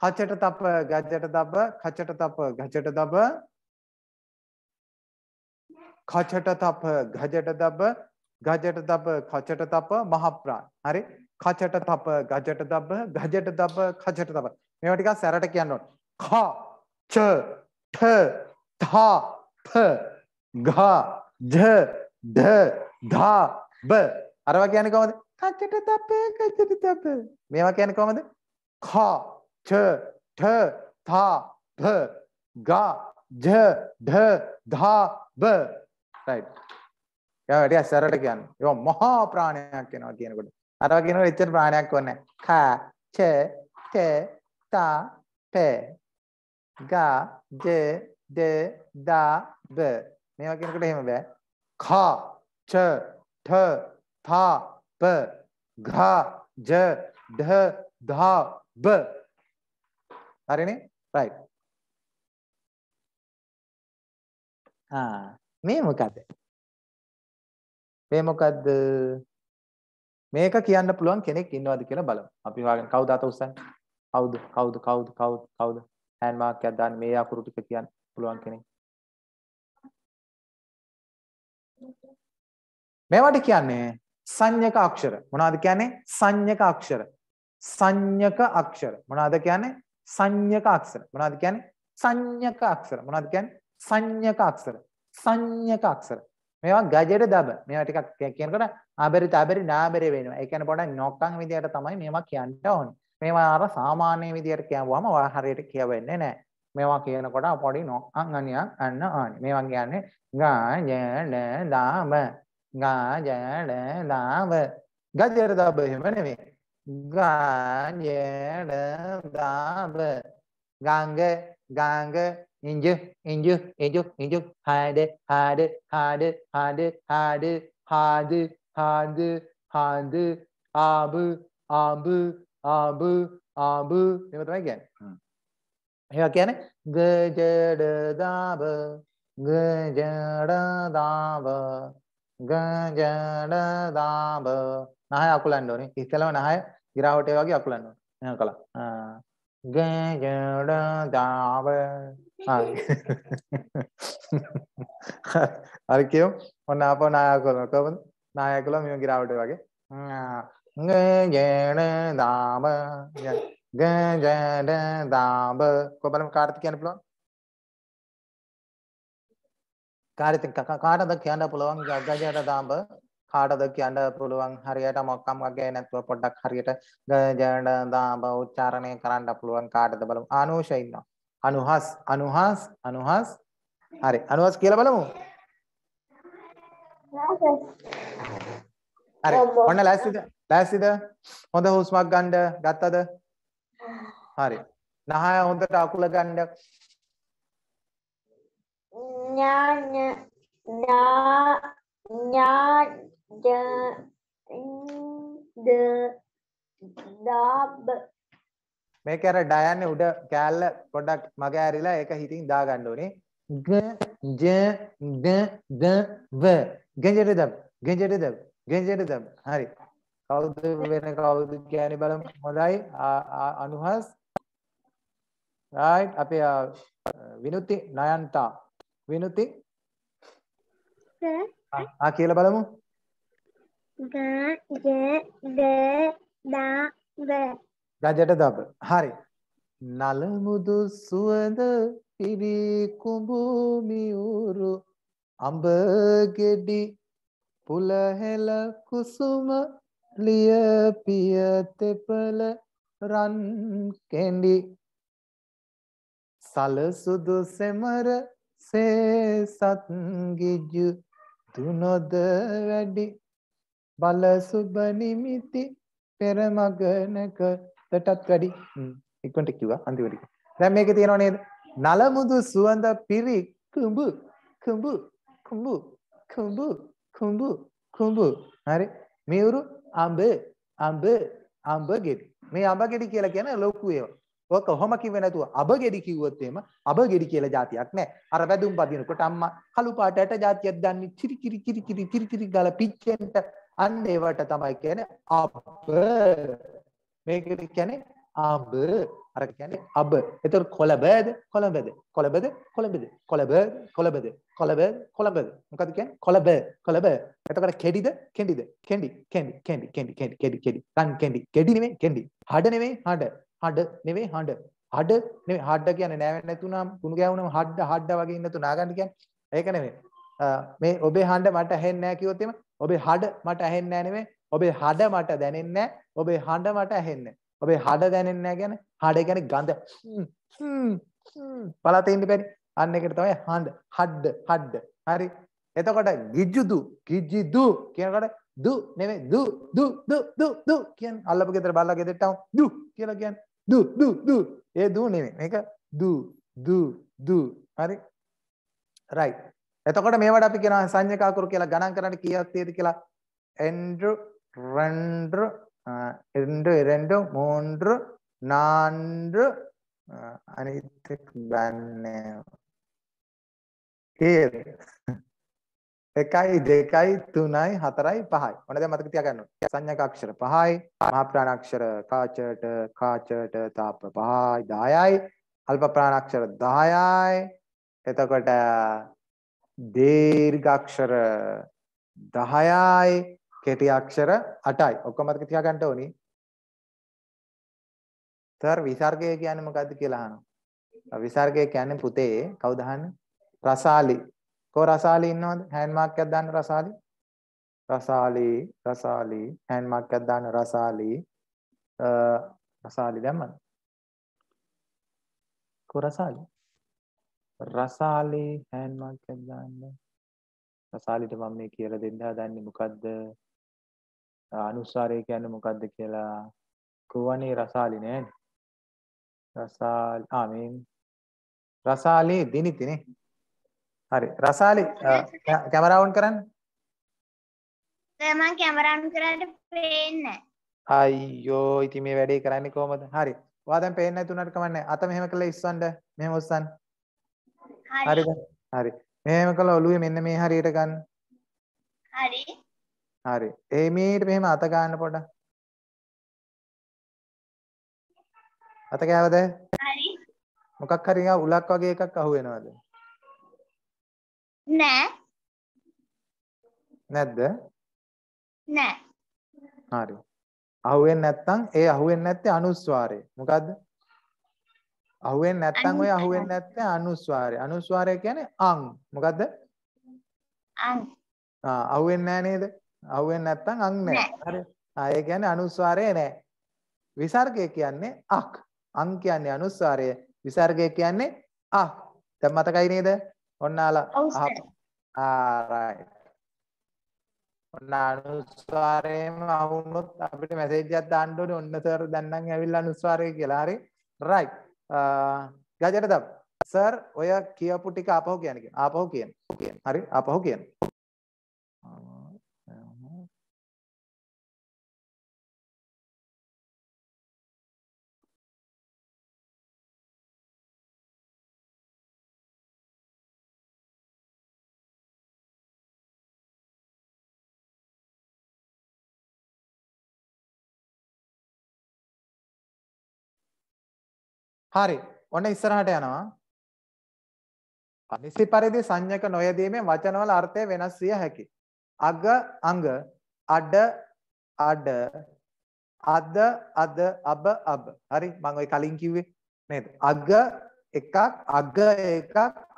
කචට තප ගජට තප කචට තප ගජට තප කචට තප ගජට තප ගජට තප කචට තප මහප්‍රාණ හරි කචට තප ගජට තප ගජට තප කචට තප මේවා ටිකක් සැරට කියන්න ඕන ක ච ඨ ධ ඨ ග ජ ද ධ බ අරවා කියන්නේ කොහමද? කච්චට තප්පේ කච්චට තප්පේ. මේවා කියන්නේ කොහමද? ඛ ඨ ඨ ථා භ ගා ජ ඩ ධා බ. right. ඒවා ටික සරලට කියන්නේ. ඒවා මහා ප්‍රාණයක් වෙනවා කියනකොට. අරවා කියනකොට එච්චර ප්‍රාණයක් වෙන්නේ නැහැ. ඛ ඨ ඨ ථා ප ගා ජ ඩ දා බ මේවා කියනකොට එහෙම බෑ. ඛ ඨ ඨ था प घा ज ढ धा බ හරිනේ right ආ මේ මොකද මේ මොකද්ද මේක කියන්න පුළුවන් කෙනෙක් ඉන්නවද කියලා බලමු අපි වාගෙන කවුද අත උස්සන්නේ කවුද කවුද කවුද කවුද කවුද හෑන්ඩ් මාක් එකක් දාන්න මේ අකුරු ටික කියන්න පුළුවන් කෙනෙක් මේවට කියන්නේ සංඥක අක්ෂර මොනවාද කියන්නේ සංඥක අක්ෂර සංඥක අක්ෂර මොනවාද කියන්නේ සංඥක අක්ෂර මොනවාද කියන්නේ සංඥක අක්ෂර මොනවාද කියන්නේ සංඥක අක්ෂර සංඥක අක්ෂර මේවා ගජෙට දබ මේවා ටිකක් කියනකොට ආබරි තාබරි නාබරි වෙනවා ඒ කියන්නේ පොඩක් නොක්කන් විදියට තමයි මේවා කියන්න ඕනේ මේවා අර සාමාන්‍ය විදියට කියවුවම ඔයා හරියට කියවෙන්නේ නැහැ මේවා කියනකොට පොඩි නොක්කන් අනියක් අන්න ආනි මේවා කියන්නේ ගාජ ලාම ගාජඩ දාව ගජර දබ එහෙම නෙමෙයි ගාජඩ දාව ගංග ගංග ඉංජ ඉංජ ඉංජ ඉංජ හාඩ හාඩ හාඩ හාඩ හාඩ හාඩ හාඩ හාඩ ආබ ආබ ආබ ආබ එහෙම තමයි කියන්නේ ඒවා කියන්නේ ගජඩ දාව ගජඩ දාව ගජඩ දාබ නහය අකුලන්න ඕනේ. ඉස්සෙල්ලාම නහය ගිරාවටේ වගේ අකුලන්න ඕනේ. එහෙම කළා. ගජඩ දාබ හරි කියමු. ඔන්න ආපහු නහය අකුලන. කොහොමද? නහය අකුලන මෙහෙම ගිරාවටේ වගේ. ගජඩ දාබ ගජඩ දාබ කොහොමද කාටද කියන්න පුළුවන්? කාරිත කාටද කියන්න පුළුවන් ගජයට දාඹ කාටද කියන්න පුළුවන් හරියට මොකක්කමක් ගැන නැතුව පොඩ්ඩක් හරියට ගජයට දාඹ උච්චාරණය කරන්න පුළුවන් කාටද බලමු ආනෝෂ ඉන්නවා අනුහස් අනුහස් අනුහස් හරි අනුහස් කියලා බලමු හරි ඔන්න ලෑස්තිද ලෑස්තිද හොඳ හුස්මක් ගන්න ගත්තද හරි නහය හොඳට අකුල ගන්න ജ്ഞാന මේක අර ඩයන්නේ උඩ කෑල්ල පොඩක් මග ඇරිලා ඒක හිතින් දාගන්න ඕනේ ග ජ ඩ ද ව ගෙන්ජට දම් ගෙන්ජට දම් ගෙන්ජට දම් හරි කවුද වෙන කවුද කියන්නේ බලමු හොඳයි අනුහස් රයිට් අපේ විනුති නයන්තා විනුති ආ කියලා බලමු ග ද ගජට දබ හරි නලමුදු සුවඳ පිරි කුඹුමියුරු අඹ ගෙඩි පුලහෙල කුසුම ලිය පිය තෙපල රන් කෙඩි සලසුදු සෙමර සේසත් ගිජු තුනොද වැඩි බල සුබ නිමිති පෙරමගනකටත් වැඩි ඉක්මනට කිව්වා අන්තිමට දැන් මේකේ තියෙනව නේද නලමුදු සුවඳ පිරි කුඹු කුඹු කුඹු කුඹු කුඹු කුඹු හරි මේ උරු අඹ අඹ අඹ ගෙඩි මේ අඹ ගෙඩි කියලා කියන ලොකු ඒවා ඔය කොහොම කිව්වේ නැතුව අබගෙඩි කිව්වොත් එහෙම අබගෙඩි කියලා જાතියක් නැහැ. අර වැදුම් පදිනකොට අම්මා කළු පාටට જાතියක් දන්නේ කිරි කිරි කිරි කිරි කිරි කිරි ගාලා පිච්චෙන්ට අන්න ඒවට තමයි කියන්නේ අබ. මේකට කියන්නේ අබ. අර කියන්නේ අබ. ඒතර කොළබද කොළඹද කොළඹද කොළඹද කොළඹ කොළඹද කොළඹ කොළඹද මොකද කියන්නේ කොළඹ කොළඹ. එතකොට කෙඩිද කෙඩිද කෙඩි කෙඩි කෙඩි කෙඩි කෙඩි කෙඩි කෙඩි රන් කෙඩි කෙඩි නෙමෙයි කෙඩි. හඩ නෙමෙයි හඩ හඩ නෙවෙයි හඬ. හඩ නෙවෙයි හඩ කියන්නේ නෑ වෙන්නේ නැතුණාම කුණු ගෑවුනම හඩ හඩ වගේ ඉන්න තුන ආගන්න කියන්නේ. ඒක නෙවෙයි. මේ ඔබේ හඬ මට ඇහෙන්නේ නැහැ කිව්වොත් එimhe ඔබේ හඩ මට ඇහෙන්නේ නැහැ නෙවෙයි. ඔබේ හඩ මට දැනෙන්නේ නැහැ. ඔබේ හඬ මට ඇහෙන්නේ නැහැ. ඔබේ හඩ දැනෙන්නේ නැහැ කියන්නේ හඩ කියන්නේ ගඳ. පළතේ ඉන්න බැරි. අන්න එකට තමයි හඬ හඩ හඩ. හරි. එතකොට ගිජුදු ගිජිදු කියනකොට දු නෙවෙයි දු දු දු දු දු කියන්නේ අල්ලපු ගෙදර බල්ලා ගෙදරට ආව දු කියලා කියන්නේ දු දු දු ඒ දු නෙමෙයි මේක දු දු දු හරි right එතකොට මේවට අපි කියනවා සංඥක අකුරු කියලා ගණන් කරන්න කීයක් තියෙද කියලා එන්ඩ්‍රු රෙන්ඩ්‍රු එන්ඩ්‍රු රෙන්ඩ්‍රු මොන්ඩ්‍රු නාන්ඩ්‍රු අනිත් එක් බන්නේ කේද 1යි 2යි 3යි 4යි 5යි. ඔන්න දැන් මතක තියාගන්න ඕනේ. සංඥාක අක්ෂර 5යි, මහා ප්‍රාණ අක්ෂර කාචට කාචට තාප 5යි 10යි, අල්ප ප්‍රාණ අක්ෂර 10යි. එතකොට දීර්ඝ අක්ෂර 10යි, කෙටි අක්ෂර 8යි. ඔක්කොම මතක තියාගන්න ඕනේ. තර විසර්ගය කියන්නේ මොකද්ද කියලා අහනවා. විසර්ගය කියන්නේ පුතේ කවුද අහන්නේ? රසාලි කෝ රසාලි ඉන්නවද? හෑන්ඩ් මාක් එකක් දාන්න රසාලි. රසාලි රසාලි හෑන්ඩ් මාක් එකක් දාන්න රසාලි. රසාලි දැම්මද? කෝ රසාලි? රසාලි හෑන්ඩ් මාක් එකක් දාන්න. රසාලිට මම මේ කියලා දෙන්න හදන්නේ මොකද්ද? අනුස්වාරය කියන්නේ මොකද්ද කියලා කුවනේ රසාලි නෑනේ. රසාලි ආ මේ රසාලි දිනිතිනේ හරි රසාලි කැමරාව ඔන් කරන්න. දැන් මම කැමරාව ඔන් කරාට පේන්නේ නැහැ. අයියෝ ඉතින් මේ වැඩේ කරන්නේ කොහමද? හරි. ඔයා දැන් පේන්නේ නැති උනාට කමන්නේ. අත මෙහෙම කළා ඉස්සන්න. මෙහෙම උස්සන්න. හරි. හරි. මෙහෙම කළා ඔළුවේ මෙන්න මේ හරියට ගන්න. හරි. හරි. ඒ මීට මෙහෙම අත ගන්න පොඩ. අත කෑවද? හරි. මොකක් හරි උලක් වගේ එකක් අහු වෙනවද? හරි. නෑ. නැද්ද? නෑ. හරි. අහුවෙන්නේ නැත්නම් ඒ අහුවෙන්නේ නැත්තේ අනුස්වාරය. මොකද්ද? අහුවෙන්නේ නැත්නම් ඔය අහුවෙන්නේ නැත්තේ අනුස්වාරය. අනුස්වාරය කියන්නේ අං. මොකද්ද? අං. ආ අහුවෙන්නේ නැහැ නේද? අහුවෙන්නේ නැත්නම් අං නැහැ. හරි. ආ ඒ කියන්නේ අනුස්වාරය නැහැ. විසර්ගය කියන්නේ අක්. අං කියන්නේ අනුස්වාරය. විසර්ගය කියන්නේ අ. දැන් මතකයි නේද? ඔන්න ආලා ආරයිට් ඔන්න අනුස්වාරයෙන්ම අහුනොත් අපිට මැසේජ් එකක් දාන්න ඕනේ ඔන්න සර් දැන් නම් ඇවිල්ලා අනුස්වාරය කියලා හරි රයිට් ගජට දබ් සර් ඔය කියපු ටික ආපහු කියන්නේ ආපහු කියන හරි ආපහු කියන්නේ හරි. ඔන්න ඉස්සරහට යනවා. නිසි පරිදි සංඥක නොයදීමේ වචනවල අර්ථය වෙනස් විය හැකි. අග අඟ අඩ අඩ අද අද අබ අබ. හරි මම ওই කලින් කිව්වේ නේද? අග එකක් අග එකක්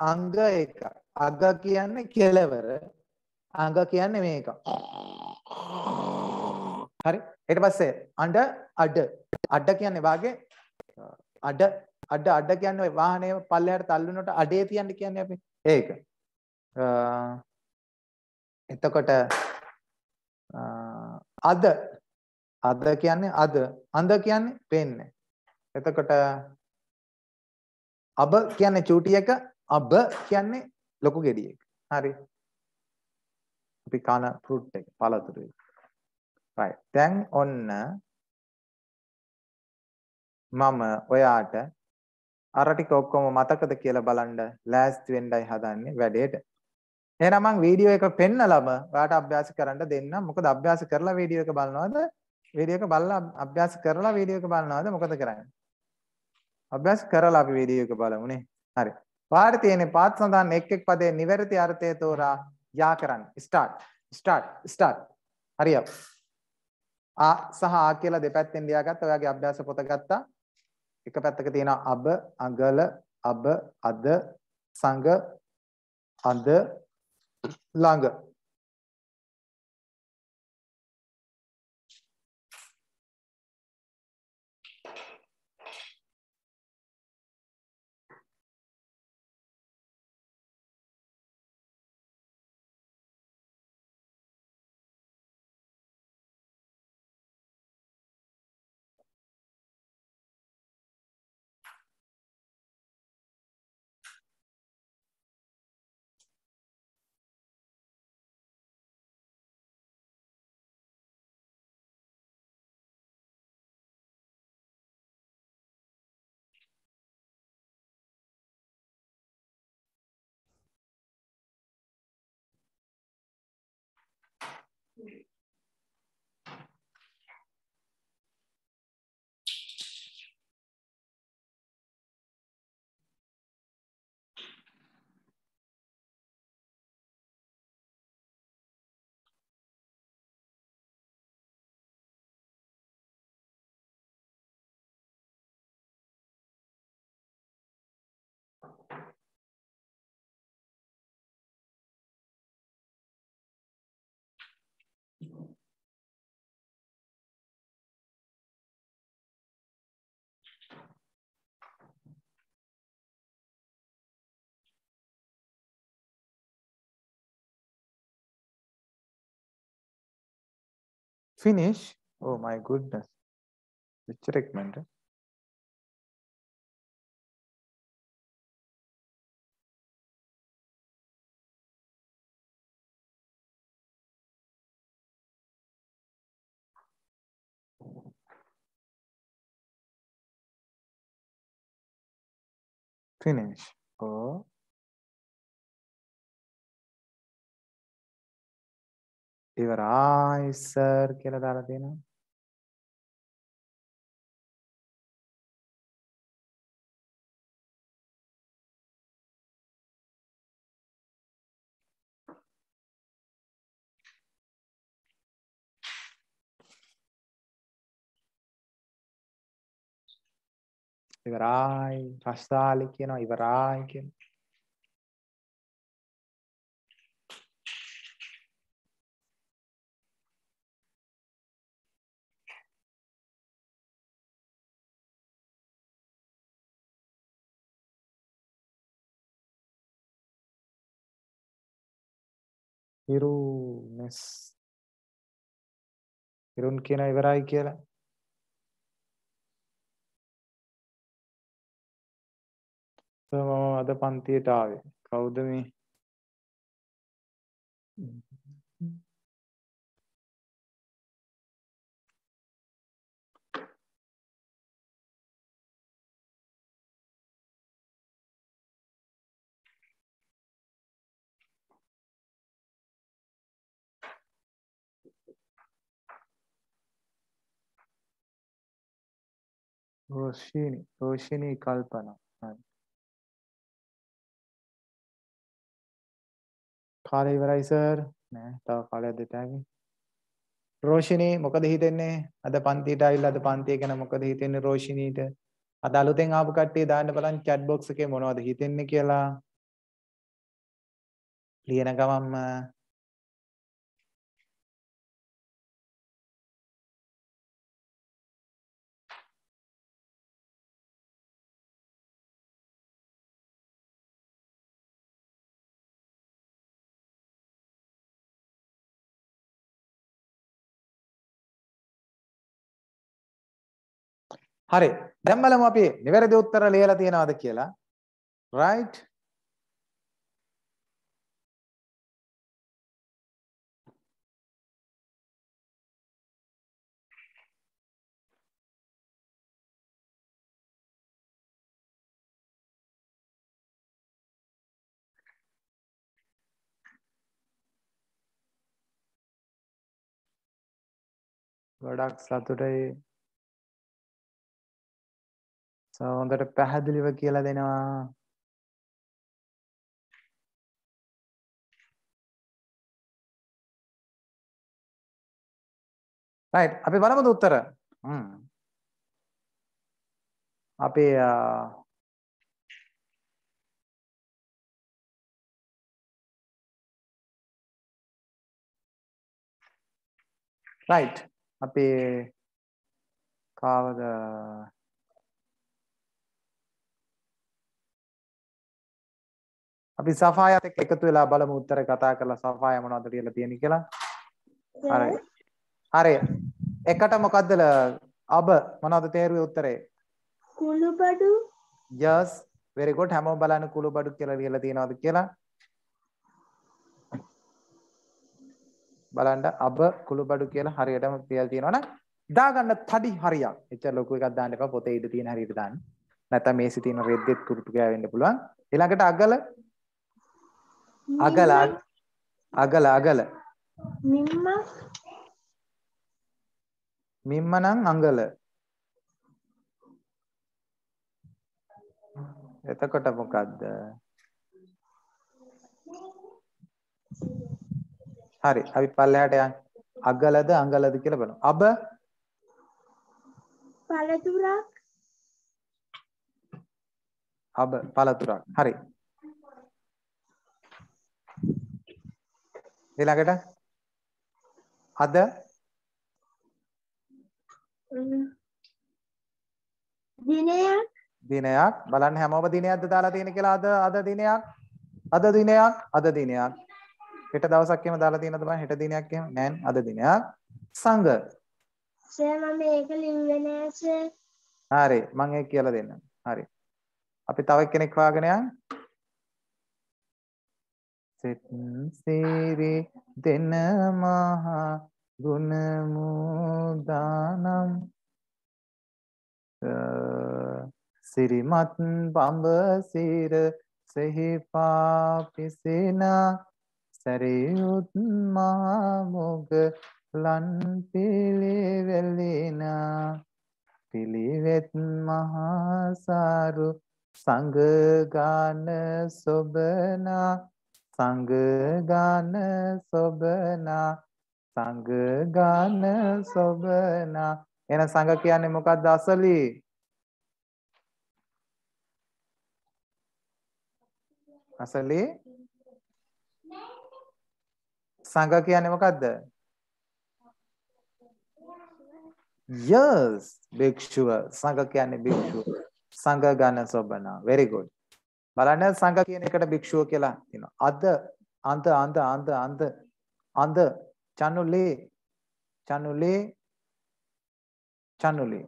අංග එකක්. අග කියන්නේ කෙලවර. අංග කියන්නේ මේක. හරි. ඊට පස්සේ අඬ අඩ අඩ කියන්නේ වාගේ අඩ අඩ අඩ කියන්නේ ඔය වාහනේ පල්ලෙහාට තල්ලු වෙනකොට අඩේ තියන්න කියන්නේ අපි. ඒක. එතකොට අද අද කියන්නේ අද අඳ කියන්නේ පේන්නේ. එතකොට අබ කියන්නේ චූටි එක අබ කියන්නේ ලොකු ගෙඩිය එක. හරි. අපි කන ෆෘට් එක පළතුරු එක. right. දැන් ඔන්න මම ඔයාට අර ටික ඔක්කොම මතකද කියලා බලන්න ලෑස්ති වෙන්නයි හදන්නේ වැඩේට. එහෙනම් මම වීඩියෝ එක පෙන්නලම ඔයාට අභ්‍යාස කරන්න දෙන්න. මොකද අභ්‍යාස කරලා වීඩියෝ එක බලනවද? වීඩියෝ එක බලලා අභ්‍යාස කරලා වීඩියෝ එක බලනවද? මොකද කරන්නේ? අභ්‍යාස කරලා අපි වීඩියෝ එක බලමුනේ. හරි. ඔයාට තියෙන පාත් සඳහන් එක් එක් පදේ නිවැරදි අර්ථය තෝරා යා කරන්න. ස්ටාර්ට්. ස්ටාර්ට්. ස්ටාර්ට්. හරියට. ආ සහ ආ කියලා දෙපැත්තෙන් ලියාගත්ත ඔයාගේ අභ්‍යාස පොත ගත්තා. එක පැත්තක තියෙනවා අබ, අගල, අබ, අද, සංග, අඳ, ළඟ. finish. Oh my goodness. Which recommended? finish. Oh. ඉවරයි සර් කියලා දාලා දෙනවා. ඉවරයි රස්සාලි කියනවා ඉවරයි කියනවා හිරුනස් හිරුන් කියන ඉවරයි කියලා මම අද පන්තියට ආවේ කවුද මේ රෝෂිනි රෝෂිනි කල්පනා හරි කාලය ඉවරයි සර් නෑ තව කාලයක් දෙතෑගේ රෝෂිනී මොකද හිතෙන්නේ අද පන්තියට ආවිල්ලා අද පන්තිය ගැන මොකද හිතෙන්නේ රෝෂිනීට අද අලුතෙන් ආපු කට්ටිය දාන්න බලන්න chat box එකේ මොනවද හිතෙන්නේ කියලා ලියන ගමන්ම හරි. දැන් බලමු අපි නිවැරදි උත්තර ලියලා තියනවාද කියලා. right ගොඩක් සතුටයි හොඳට පැහැදිලිව කියලා දෙනවා රයිට් අපි බලමුද උත්තර අපේ රයිට් අපේ කාවද අපි සෆායත් එක්ක එකතු වෙලා බලමු උත්තර කතා කරලා සෆාය මොනවද කියලා තියෙන කියලා. හරි. හරි. එකට මොකද්ද අබ මොනවද තේරුවේ උත්තරේ? කුළුබඩු. Yes. very good. හැමෝම බලන්න කුළුබඩු කියලා ලියලා තියෙනවද කියලා? බලන්න අබ කුළුබඩු කියලා හරියටම කියලා තියෙනවනම් දාගන්න තඩි හරියක්. එච්චර ලොකු එකක් දාන්න එපා. පොතේ ඉඳ තියෙන හරියට දාන්න. නැත්නම් මේසෙ තියෙන රෙද්දෙත් කුරුටු ගෑවෙන්න පුළුවන්. ඊළඟට අගල අගල අගල අගල මිම්ම මිම්ම නම් අඟල එතකොට මොකද්ද හරි අපි පල්ලෙහාට යන්න අගලද අඟලද කියලා බලමු අබ පළතුරක් අබ පළතුරක් හරි ඊළඟට අද දිනයක් දිනයක් බලන්න හැමෝම දිනයක්ද දාලා තියෙන කියලා අද අද දිනයක් අද දිනයක් අද දිනයක් හෙට දවසක් එහෙම දාලා තියෙනවද බලන්න හෙට දිනයක් එහෙම නෑ අද දිනයක් සංග සර් මම මේක ලිව්වේ නෑ සර් හරි මම ඒක කියලා දෙන්නම් හරි අපි තව එක්කෙනෙක් හොයාගෙන යන්න සෙත් සේරේ දෙන මහා ගුණමුදානම් සිරිමත් බඹසිර සෙහිපාපිසිනා සැරියුත් මාමොග ලන් පිළිවෙලිනා පිළිවෙත් මහාසාරු සඟගාන සොබනා සංගගාන සොබනා සංගගාන සොබනා එන සංග කියන්නේ මොකක්ද අසලි අසලි සංග කියන්නේ මොකක්ද yes භික්ෂුව සංඝ කියන්නේ භික්ෂුව සංඝ ගාන සොබනා very good බලන්න සංඝ කියන එකට භික්ෂුව කියලා තියෙනවා. අද අන්ත අන්ත අන්ත අන්ත අන්ත චනුලේ චනුලේ චනුලේ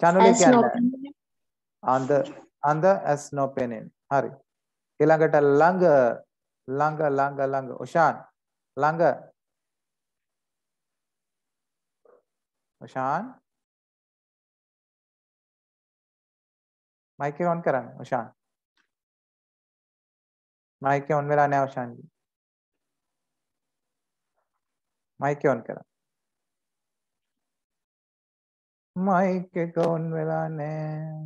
චනුලේ කියන්නේ අන්ත අන්ත ඇස් නොපෙනෙන. හරි. ඊළඟට ළඟ ළඟ ළඟ ළඟ ඔෂාන් ළඟ ඔෂාන් මයික් එක ඔන් කරන්න ඔෂාන්. මයික් එක ඔන් වෙලා නැහැ ඔෂාන්ගේ. මයික් එක ඔන් කරන්න. මයික් එක ඔන් වෙලා නැහැ.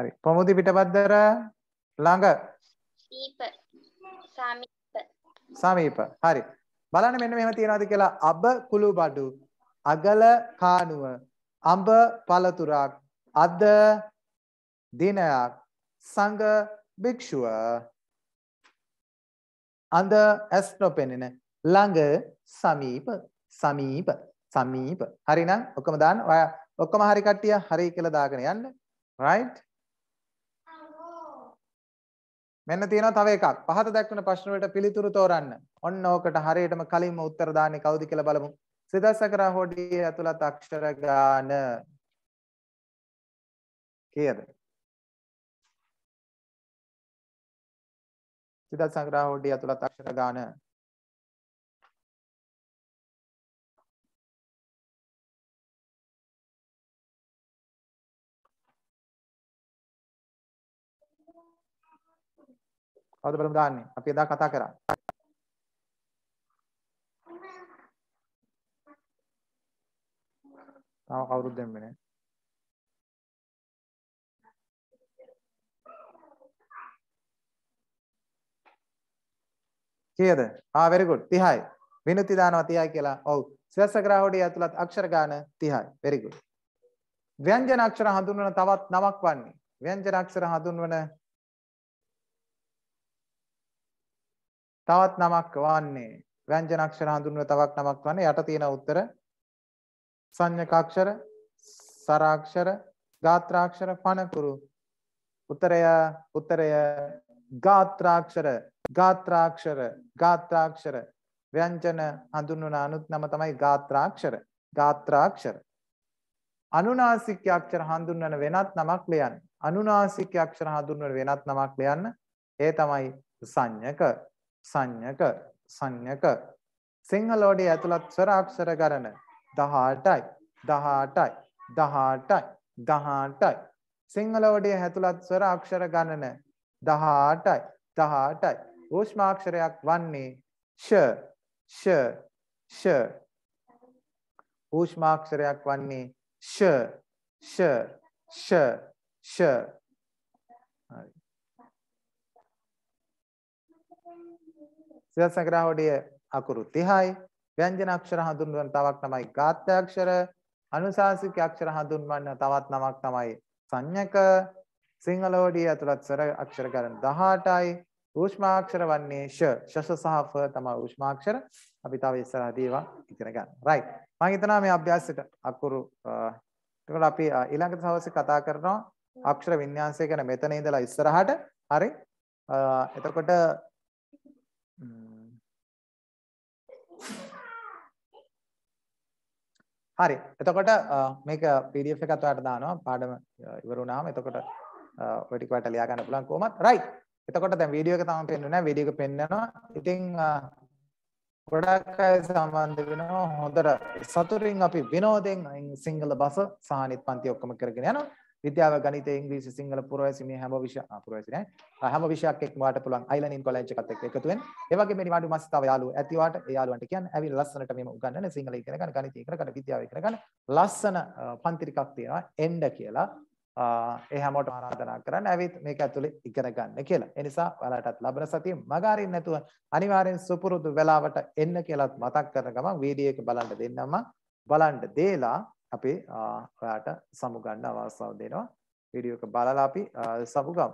හරි. ප්‍රමුදි පිටපද්දර ළඟ. දීප සමීප. සමීප. හරි. බලන්න මෙන්න මෙහෙම තියනවාද කියලා අබ කුළු බඩු අගල කානුව අඹ පළතුරක් අද දිනයක් සංඝ භික්ෂුව අඳ ඇස් නොපෙනෙන ළඟ සමීප සමීප සමීප හරිනම් ඔක්කොම දාන්න ඔය ඔක්කොම හරි කට්ටිය හරි කියලා දාගෙන යන්න right මෙන්න තියෙනවා තව එකක් පහත දක්වන ප්‍රශ්න වලට පිළිතුරු තෝරන්න ඔන්න ඕකට හරියටම කලින්ම උත්තර දාන්නේ කවුද කියලා බලමු සිතසකරා හොඩිය ඇතුළත් අක්ෂර ගාන clear සිතත් සංග්‍රහ හොඩිය ඇතුළත් අක්ෂර ගාන කවුද බලමු දාන්නේ අපි එදා කතා කරා තාම කවුරුත් දෙන්නේ නැහැ කීයද? ආ very good 30යි. විනුති දානවා 30යි කියලා. ඔව්. සස්ග්‍රාහෝඩිය ඇතුළත් අක්ෂර ගාන 30යි. very good. ව්‍යංජන අක්ෂර හඳුන්වන තවත් නමක් වන්නේ ව්‍යංජන අක්ෂර හඳුන්වන තවත් නමක් වන්නේ ව්‍යංජන අක්ෂර හඳුන්වන තවක් නමක් වන්නේ යට තියෙන උත්තර සංඥකාක්ෂර සරාක්ෂර ගාත්‍රාක්ෂර පණකුරු උත්තරය උත්තරය ගාත්‍රාක්ෂර ගාත්‍රාක්ෂර ගාත්‍රාක්ෂර ව්‍යංජන හඳුන්වන අනුත් නම තමයි ගාත්‍රාක්ෂර ගාත්‍රාක්ෂර අනුනාසික අක්ෂර හඳුන්වන වෙනත් නමක් ලියන්න අනුනාසික අක්ෂර හඳුන්වන වෙනත් නමක් ලියන්න ඒ තමයි සංඥක සංඥක සංඥක සිංහල ඔඩිය ඇතුළත් ස්වර අක්ෂර ගණන 18යි 18යි 18යි 18යි සිංහල ඔඩිය ඇතුළත් ස්වර අක්ෂර ගණන 18යි 18යි ඌෂ්මාක්ෂරයක් වන්නේ ෂ ෂ ෂ ඌෂ්මාක්ෂරයක් වන්නේ ෂ ෂ ෂ ෂ හරි සිත සංග්‍රහවලිය අකුරු 30යි ව්‍යංජන අක්ෂර හඳුන්වන තවක් තමයි ගාත්‍ය අක්ෂර අනුශාසික අක්ෂර හඳුන්වන තවත් නමක් තමයි සංයක සිංහල වලිය ඇතුළත් ස්වර අක්ෂර ගණන් 18යි ඌෂ්මාක්ෂර වන්නේ ෂ ෂස සහ ෆ තමයි ඌෂ්මාක්ෂර. අපි තව ඉස්සරහදී ඒවා ඉගෙන ගන්න. right. මම හිතනවා මේ අභ්‍යාසයට අකුරු එතකොට අපි ඊළඟ දවසේ කතා කරනවා අක්ෂර වින්‍යාසය ගැන මෙතන ඉඳලා ඉස්සරහට. හරි. එතකොට හරි. එතකොට මේක PDF එකත් ඔයාලට දානවා. පාඩම ඉවර වුණාම එතකොට ඔය ටික වට ලියා ගන්න පුළුවන් කොහොමත්. right. එතකොට දැන් වීඩියෝ එක තමයි පෙන්වන්නේ නැහැ වීඩියෝ එක පෙන්නනවා. ඉතින් ගොඩක් අය සම්බන්ධ වෙනවා හොඳට සතුටින් අපි විනෝදෙන් සිංහල බස සාහිත්‍ය පන්ති ඔක්කොම කරගෙන යනවා. විද්‍යාව ගණිතය ඉංග්‍රීසි සිංහල පුරවැසි මේ හැම විෂය පුරවැසි නෑ හැම විෂයක් එක්කම වාට පුළුවන් අයිලන් ඉන් කොලෙජ් එකත් එක්ක එකතු වෙන්න. ඒ වගේම මේ වාඩි මාසිතාව යාළුවෝ ඇති වාට ඒ යාළුවන්ට කියන්නේ ඇවිල්ලා ලස්සනට මේම උගන්වන්න සිංහල ඉගෙන ගන්න ගණිතය ඉගෙන ගන්න විද්‍යාව ඉගෙන ගන්න ලස්සන පන්ති ටිකක් තියෙනවා එන්ඩ කියලා. ඒ හැමෝටම ආරාධනා කරන්න ඇවිත් මේක ඇතුලේ ඉගෙන ගන්න කියලා. ඒ නිසා ඔයාලටත් ලබන සතිය මග අරින්න නැතුව අනිවාර්යෙන් සුපුරුදු වෙලාවට එන්න කියලාත් මතක් කරන ගමන් වීඩියෝ එක බලන්න දෙන්නම බලන්න දේලා අපි ඔයාට සමුගන්න අවස්ථාව දෙනවා. වීඩියෝ එක බලලා අපි සමුගමු.